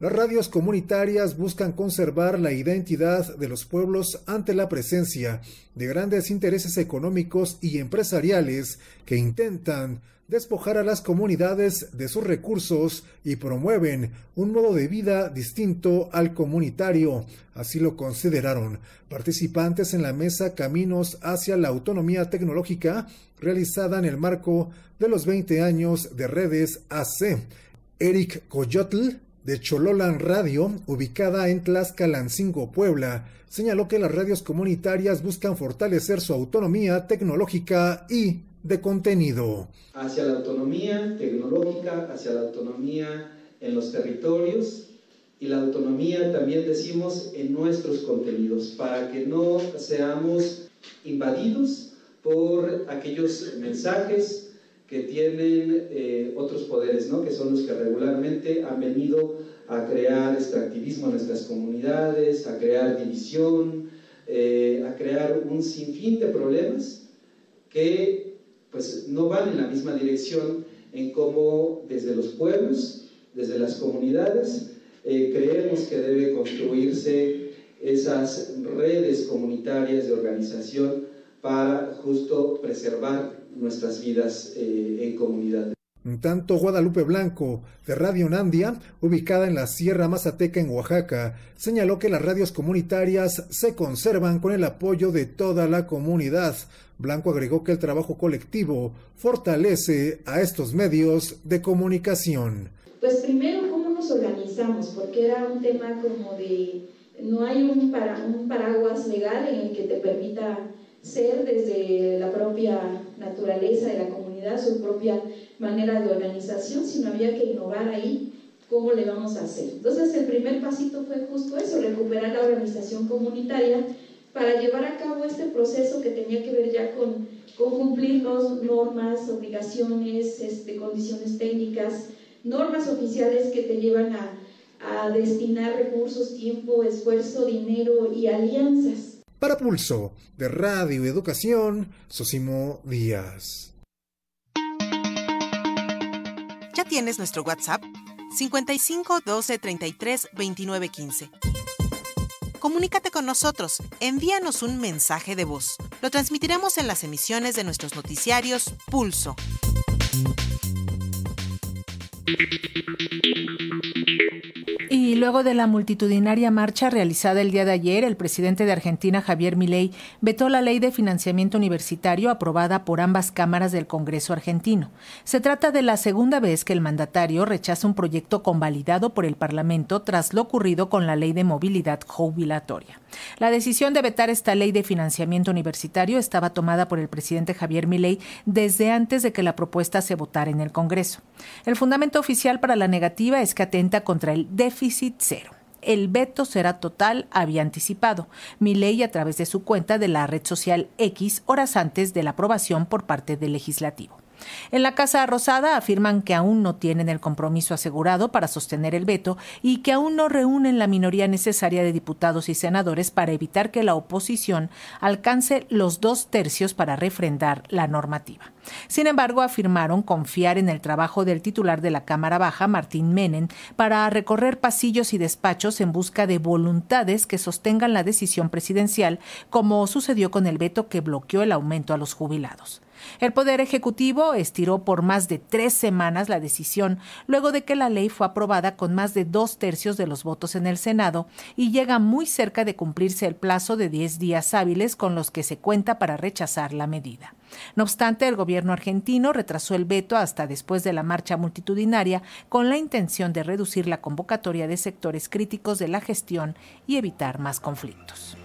Las radios comunitarias buscan conservar la identidad de los pueblos ante la presencia de grandes intereses económicos y empresariales que intentan despojar a las comunidades de sus recursos y promueven un modo de vida distinto al comunitario. Así lo consideraron participantes en la mesa Caminos hacia la Autonomía Tecnológica realizada en el marco de los 20 años de redes AC. Eric Coyotl, de Chololan Radio, ubicada en Tlaxcalancingo, Puebla, señaló que las radios comunitarias buscan fortalecer su autonomía tecnológica y de contenido.
Hacia la autonomía tecnológica, hacia la autonomía en los territorios y la autonomía también decimos en nuestros contenidos, para que no seamos invadidos por aquellos mensajes que tienen eh, otros poderes, ¿no? que son los que regularmente han venido a crear extractivismo en nuestras comunidades, a crear división, eh, a crear un sinfín de problemas que pues, no van en la misma dirección en cómo desde los pueblos, desde las comunidades, eh, creemos que debe construirse esas redes comunitarias de organización para justo preservar nuestras vidas eh, en
comunidad. En tanto, Guadalupe Blanco, de Radio Nandia, ubicada en la Sierra Mazateca en Oaxaca, señaló que las radios comunitarias se conservan con el apoyo de toda la comunidad. Blanco agregó que el trabajo colectivo fortalece a estos medios de comunicación.
Pues primero, ¿cómo nos organizamos? Porque era un tema como de, no hay para, un paraguas legal en el que te permita ser desde la propia naturaleza de la comunidad, su propia manera de organización, sino había que innovar ahí cómo le vamos a hacer. Entonces el primer pasito fue justo eso, recuperar la organización comunitaria para llevar a cabo este proceso que tenía que ver ya con, con cumplir normas, obligaciones, este, condiciones técnicas, normas oficiales que te llevan a destinar recursos, tiempo, esfuerzo, dinero y alianzas
para Pulso, de Radio y Educación, Sosimo Díaz.
¿Ya tienes nuestro WhatsApp? 55 12 33 29 15. Comunícate con nosotros, envíanos un mensaje de voz. Lo transmitiremos en las emisiones de nuestros noticiarios Pulso. Y luego de la multitudinaria marcha realizada el día de ayer, el presidente de Argentina, Javier Milei, vetó la ley de financiamiento universitario aprobada por ambas cámaras del Congreso argentino. Se trata de la segunda vez que el mandatario rechaza un proyecto convalidado por el Parlamento tras lo ocurrido con la ley de movilidad jubilatoria. La decisión de vetar esta ley de financiamiento universitario estaba tomada por el presidente Javier Milei desde antes de que la propuesta se votara en el Congreso. El fundamento oficial para la negativa es que atenta contra el déficit el veto será total, había anticipado Mi ley a través de su cuenta de la red social X horas antes de la aprobación por parte del legislativo. En la Casa Rosada afirman que aún no tienen el compromiso asegurado para sostener el veto y que aún no reúnen la minoría necesaria de diputados y senadores para evitar que la oposición alcance los dos tercios para refrendar la normativa. Sin embargo, afirmaron confiar en el trabajo del titular de la Cámara Baja, Martín Menem, para recorrer pasillos y despachos en busca de voluntades que sostengan la decisión presidencial, como sucedió con el veto que bloqueó el aumento a los jubilados. El Poder Ejecutivo estiró por más de tres semanas la decisión, luego de que la ley fue aprobada con más de dos tercios de los votos en el Senado y llega muy cerca de cumplirse el plazo de 10 días hábiles con los que se cuenta para rechazar la medida. No obstante, el gobierno argentino retrasó el veto hasta después de la marcha multitudinaria con la intención de reducir la convocatoria de sectores críticos de la gestión y evitar más conflictos.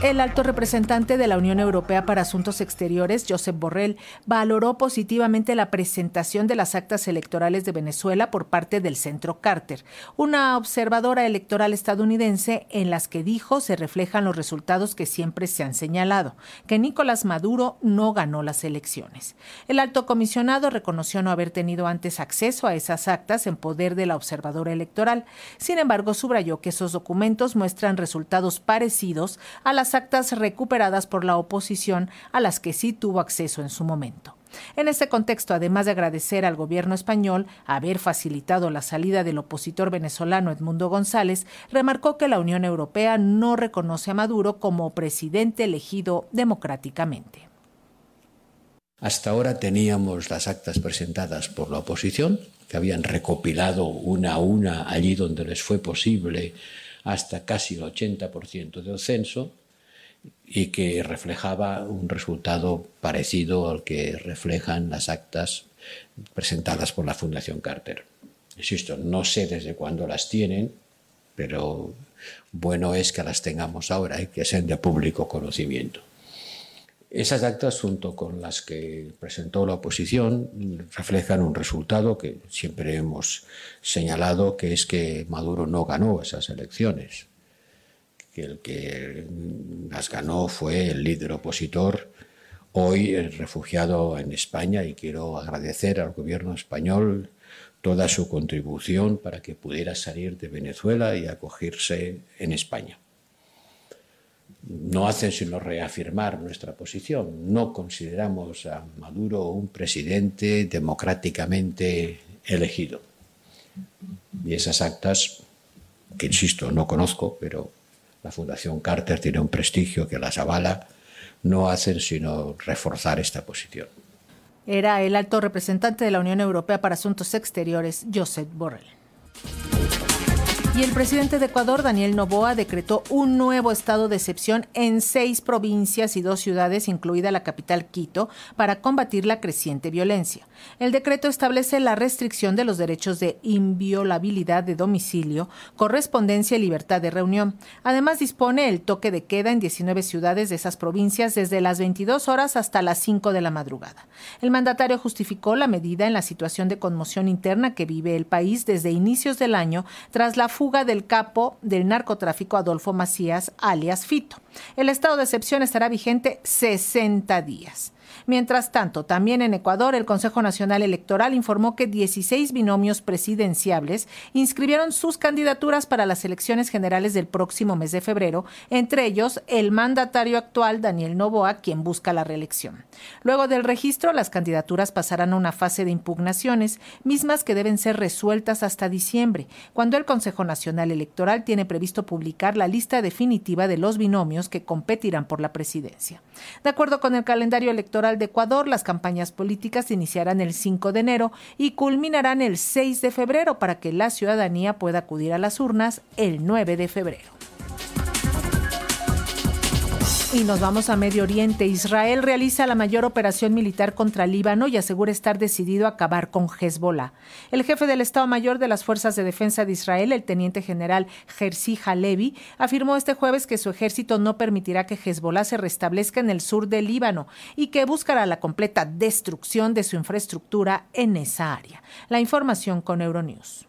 El alto representante de la Unión Europea para Asuntos Exteriores, Josep Borrell, valoró positivamente la presentación de las actas electorales de Venezuela por parte del Centro Carter, una observadora electoral estadounidense en las que dijo se reflejan los resultados que siempre se han señalado, que Nicolás Maduro no ganó las elecciones. El alto comisionado reconoció no haber tenido antes acceso a esas actas en poder de la observadora electoral. Sin embargo, subrayó que esos documentos muestran resultados parecidos a las actas recuperadas por la oposición a las que sí tuvo acceso en su momento. En este contexto, además de agradecer al gobierno español haber facilitado la salida del opositor venezolano Edmundo González, remarcó que la Unión Europea no reconoce a Maduro como presidente elegido democráticamente.
Hasta ahora teníamos las actas presentadas por la oposición, que habían recopilado una a una allí donde les fue posible hasta casi el 80% del censo, y que reflejaba un resultado parecido al que reflejan las actas presentadas por la Fundación Carter. Insisto, no sé desde cuándo las tienen, pero bueno es que las tengamos ahora y ¿eh? que sean de público conocimiento. Esas actas, junto con las que presentó la oposición, reflejan un resultado que siempre hemos señalado, que es que Maduro no ganó esas elecciones el que las ganó fue el líder opositor, hoy refugiado en España, y quiero agradecer al gobierno español toda su contribución para que pudiera salir de Venezuela y acogerse en España. No hacen sino reafirmar nuestra posición. No consideramos a Maduro un presidente democráticamente elegido. Y esas actas, que insisto, no conozco, pero la Fundación Carter tiene un prestigio que las avala, no hacen sino reforzar esta posición.
Era el alto representante de la Unión Europea para Asuntos Exteriores, Josep Borrell. Y el presidente de Ecuador, Daniel Novoa, decretó un nuevo estado de excepción en seis provincias y dos ciudades, incluida la capital Quito, para combatir la creciente violencia. El decreto establece la restricción de los derechos de inviolabilidad de domicilio, correspondencia y libertad de reunión. Además, dispone el toque de queda en 19 ciudades de esas provincias desde las 22 horas hasta las 5 de la madrugada. El mandatario justificó la medida en la situación de conmoción interna que vive el país desde inicios del año tras la fuga del capo del narcotráfico Adolfo Macías, alias Fito. El estado de excepción estará vigente 60 días. Mientras tanto, también en Ecuador, el Consejo Nacional Electoral informó que 16 binomios presidenciables inscribieron sus candidaturas para las elecciones generales del próximo mes de febrero, entre ellos el mandatario actual Daniel Novoa, quien busca la reelección. Luego del registro, las candidaturas pasarán a una fase de impugnaciones, mismas que deben ser resueltas hasta diciembre, cuando el Consejo Nacional Electoral tiene previsto publicar la lista definitiva de los binomios que competirán por la presidencia. De acuerdo con el calendario electoral de Ecuador, las campañas políticas iniciarán el 5 de enero y culminarán el 6 de febrero para que la ciudadanía pueda acudir a las urnas el 9 de febrero. Y nos vamos a Medio Oriente. Israel realiza la mayor operación militar contra Líbano y asegura estar decidido a acabar con Hezbollah. El jefe del Estado Mayor de las Fuerzas de Defensa de Israel, el teniente general Herzi Halevi, afirmó este jueves que su ejército no permitirá que Hezbollah se restablezca en el sur del Líbano y que buscará la completa destrucción de su infraestructura en esa área. La información con Euronews.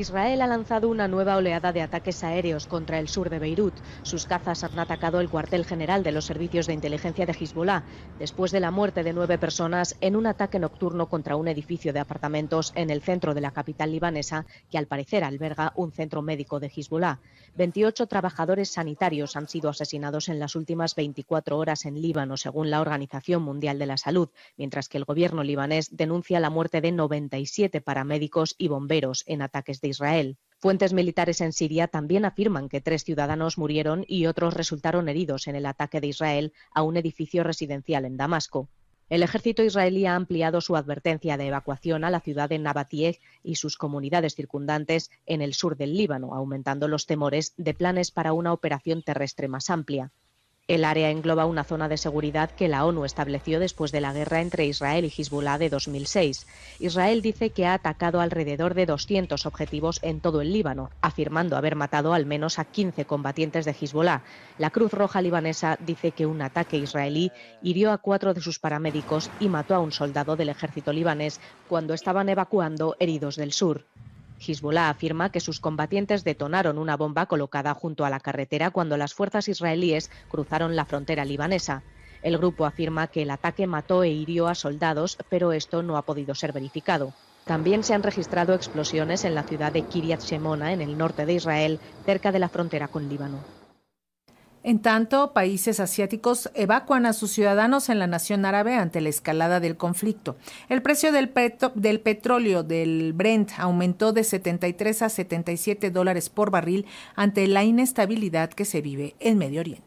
Israel ha lanzado una nueva oleada de ataques aéreos contra el sur de Beirut. Sus cazas han atacado el cuartel general de los servicios de inteligencia de Hezbollah, después de la muerte de nueve personas en un ataque nocturno contra un edificio de apartamentos en el centro de la capital libanesa, que al parecer alberga un centro médico de Hezbollah. 28 trabajadores sanitarios han sido asesinados en las últimas 24 horas en Líbano, según la Organización Mundial de la Salud, mientras que el gobierno libanés denuncia la muerte de 97 paramédicos y bomberos en ataques de Israel. Fuentes militares en Siria también afirman que tres ciudadanos murieron y otros resultaron heridos en el ataque de Israel a un edificio residencial en Damasco. El ejército israelí ha ampliado su advertencia de evacuación a la ciudad de Nabatieh y sus comunidades circundantes en el sur del Líbano, aumentando los temores de planes para una operación terrestre más amplia. El área engloba una zona de seguridad que la ONU estableció después de la guerra entre Israel y Hezbollah de 2006. Israel dice que ha atacado alrededor de 200 objetivos en todo el Líbano, afirmando haber matado al menos a 15 combatientes de Hezbollah. La Cruz Roja libanesa dice que un ataque israelí hirió a cuatro de sus paramédicos y mató a un soldado del ejército libanés cuando estaban evacuando heridos del sur. Hezbollah afirma que sus combatientes detonaron una bomba colocada junto a la carretera cuando las fuerzas israelíes cruzaron la frontera libanesa. El grupo afirma que el ataque mató e hirió a soldados, pero esto no ha podido ser verificado. También se han registrado explosiones en la ciudad de Kiryat Shemona, en el norte de Israel, cerca de la frontera con Líbano.
En tanto, países asiáticos evacuan a sus ciudadanos en la nación árabe ante la escalada del conflicto. El precio del, del petróleo del Brent aumentó de 73 a 77 dólares por barril ante la inestabilidad que se vive en Medio Oriente.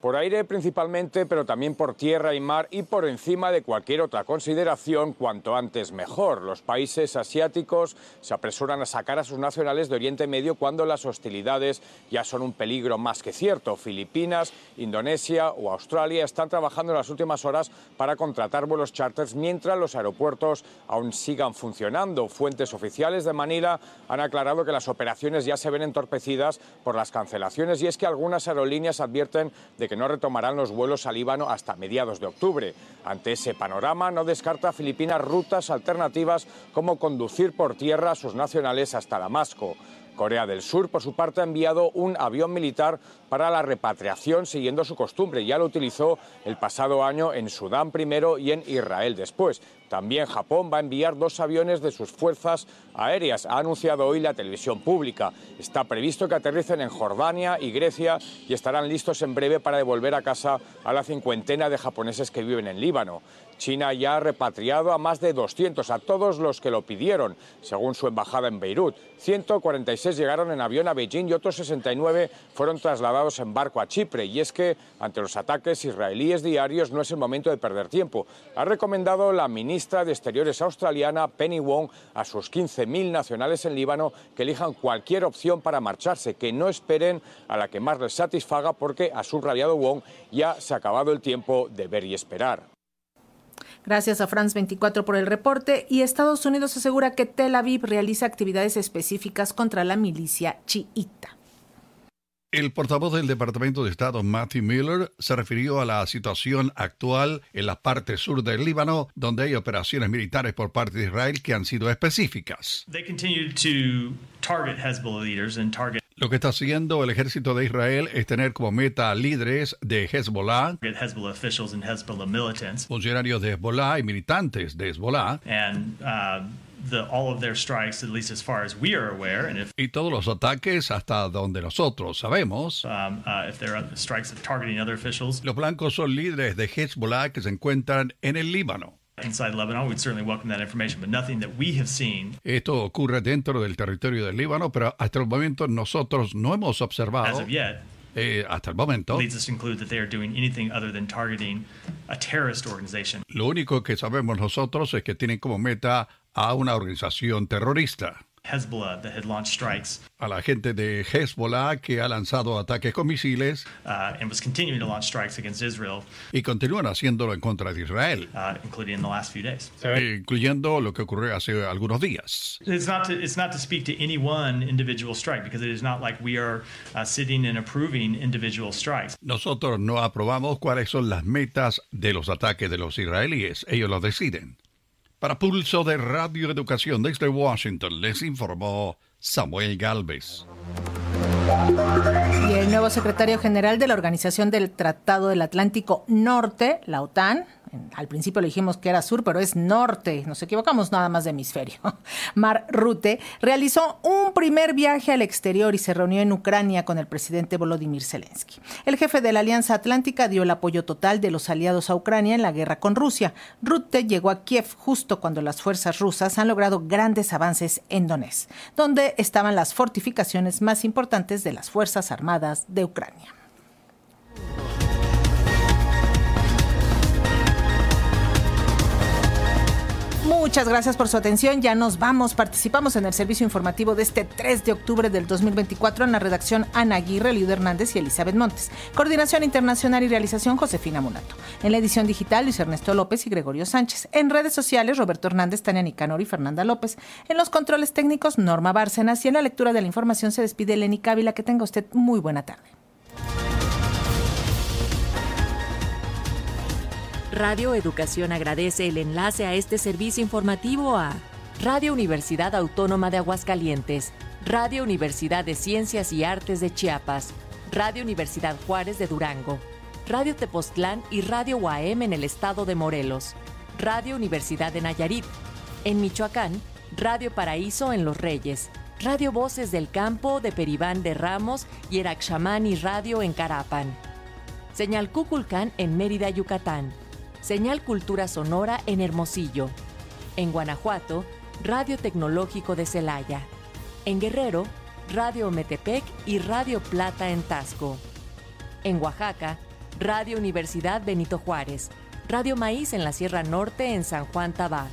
Por aire principalmente, pero también por tierra y mar y por encima de cualquier otra consideración, cuanto antes mejor. Los países asiáticos se apresuran a sacar a sus nacionales de Oriente Medio cuando las hostilidades ya son un peligro más que cierto. Filipinas, Indonesia o Australia están trabajando en las últimas horas para contratar vuelos charters mientras los aeropuertos aún sigan funcionando. Fuentes oficiales de Manila han aclarado que las operaciones ya se ven entorpecidas por las cancelaciones y es que algunas aerolíneas advierten de que no retomarán los vuelos al Líbano hasta mediados de octubre. Ante ese panorama, no descarta Filipinas rutas alternativas como conducir por tierra a sus nacionales hasta Damasco. Corea del Sur, por su parte, ha enviado un avión militar para la repatriación, siguiendo su costumbre. Ya lo utilizó el pasado año en Sudán primero y en Israel después. También Japón va a enviar dos aviones de sus fuerzas aéreas, ha anunciado hoy la televisión pública. Está previsto que aterricen en Jordania y Grecia y estarán listos en breve para devolver a casa a la cincuentena de japoneses que viven en Líbano. China ya ha repatriado a más de 200, a todos los que lo pidieron, según su embajada en Beirut. 146 llegaron en avión a Beijing y otros 69 fueron trasladados en barco a Chipre. Y es que ante los ataques israelíes diarios no es el momento de perder tiempo. Ha recomendado la ministra de Exteriores australiana, Penny Wong, a sus 15.000 nacionales en Líbano que elijan cualquier opción para marcharse, que no esperen a la que más les satisfaga porque, a su subrayado Wong, ya se ha acabado el tiempo de ver y esperar.
Gracias a France 24 por el reporte y Estados Unidos asegura que Tel Aviv realiza actividades específicas contra la milicia chiita.
El portavoz del Departamento de Estado, Matthew Miller, se refirió a la situación actual en la parte sur del Líbano, donde hay operaciones militares por parte de Israel que han sido específicas. Lo que está haciendo el ejército de Israel es tener como meta líderes de Hezbollah, funcionarios de Hezbollah y militantes de Hezbollah. Uh, y todos los ataques hasta donde nosotros sabemos. Um, uh, los blancos son líderes de Hezbollah que se encuentran en el Líbano. Esto ocurre dentro del territorio del Líbano, pero hasta el momento nosotros no hemos observado. Eh, hasta el momento. Lo único que sabemos nosotros es que tienen como meta a una organización terrorista. A la gente de Hezbollah que ha lanzado ataques con misiles. Uh, y continúan haciéndolo en contra
de Israel. Uh,
incluyendo lo que ocurrió hace algunos días. Nosotros no aprobamos cuáles son las metas de los ataques de los israelíes. Ellos lo deciden. Para Pulso de Radio Educación desde Washington les informó Samuel Galvez.
Y
el nuevo secretario general de la Organización del Tratado del Atlántico Norte, la OTAN, al principio le dijimos que era sur, pero es norte, nos equivocamos nada más de hemisferio. Mar Rute realizó un primer viaje al exterior y se reunió en Ucrania con el presidente Volodymyr Zelensky. El jefe de la Alianza Atlántica dio el apoyo total de los aliados a Ucrania en la guerra con Rusia. Rute llegó a Kiev justo cuando las fuerzas rusas han logrado grandes avances en Donetsk, donde estaban las fortificaciones más importantes de las Fuerzas Armadas de Ucrania. Muchas gracias por su atención. Ya nos vamos. Participamos en el servicio informativo de este 3 de octubre del 2024 en la redacción Ana Aguirre, Liudo Hernández y Elizabeth Montes. Coordinación Internacional y Realización Josefina Monato. En la edición digital Luis Ernesto López y Gregorio Sánchez. En redes sociales Roberto Hernández, Tania Nicanor y Fernanda López. En los controles técnicos Norma Bárcenas y en la lectura de la información se despide Eleni Cávila. Que tenga usted muy buena tarde.
Radio Educación agradece el enlace a este servicio informativo a Radio Universidad Autónoma de Aguascalientes, Radio Universidad de Ciencias y Artes de Chiapas, Radio Universidad Juárez de Durango, Radio Tepoztlán y Radio UAM en el estado de Morelos, Radio Universidad de Nayarit, en Michoacán, Radio Paraíso en Los Reyes, Radio Voces del Campo de Peribán de Ramos y y Radio en Carapan. Señal Cuculcán en Mérida, Yucatán. Señal Cultura Sonora en Hermosillo. En Guanajuato, Radio Tecnológico de Celaya. En Guerrero, Radio Metepec y Radio Plata en Tasco. En Oaxaca, Radio Universidad Benito Juárez. Radio Maíz en la Sierra Norte en San Juan Tabá.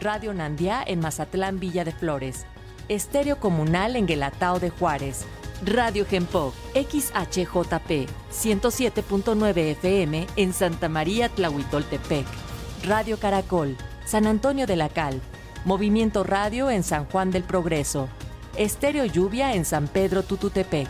Radio Nandiá en Mazatlán Villa de Flores. Estéreo Comunal en Guelatao de Juárez. Radio Genpo, XHJP, 107.9 FM en Santa María Tlahuitoltepec. Radio Caracol, San Antonio de la Cal. Movimiento Radio en San Juan del Progreso. Estéreo Lluvia en San Pedro Tututepec.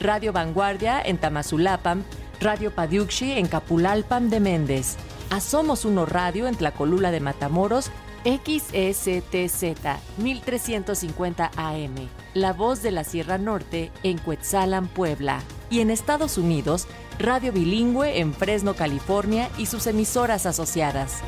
Radio Vanguardia en Tamazulapam. Radio Padiuxi en Capulalpam de Méndez. Asomos Uno Radio en Tlacolula de Matamoros XSTZ 1350 AM, La Voz de la Sierra Norte en Cuetzalan, Puebla. Y en Estados Unidos, Radio Bilingüe en Fresno, California y sus emisoras asociadas.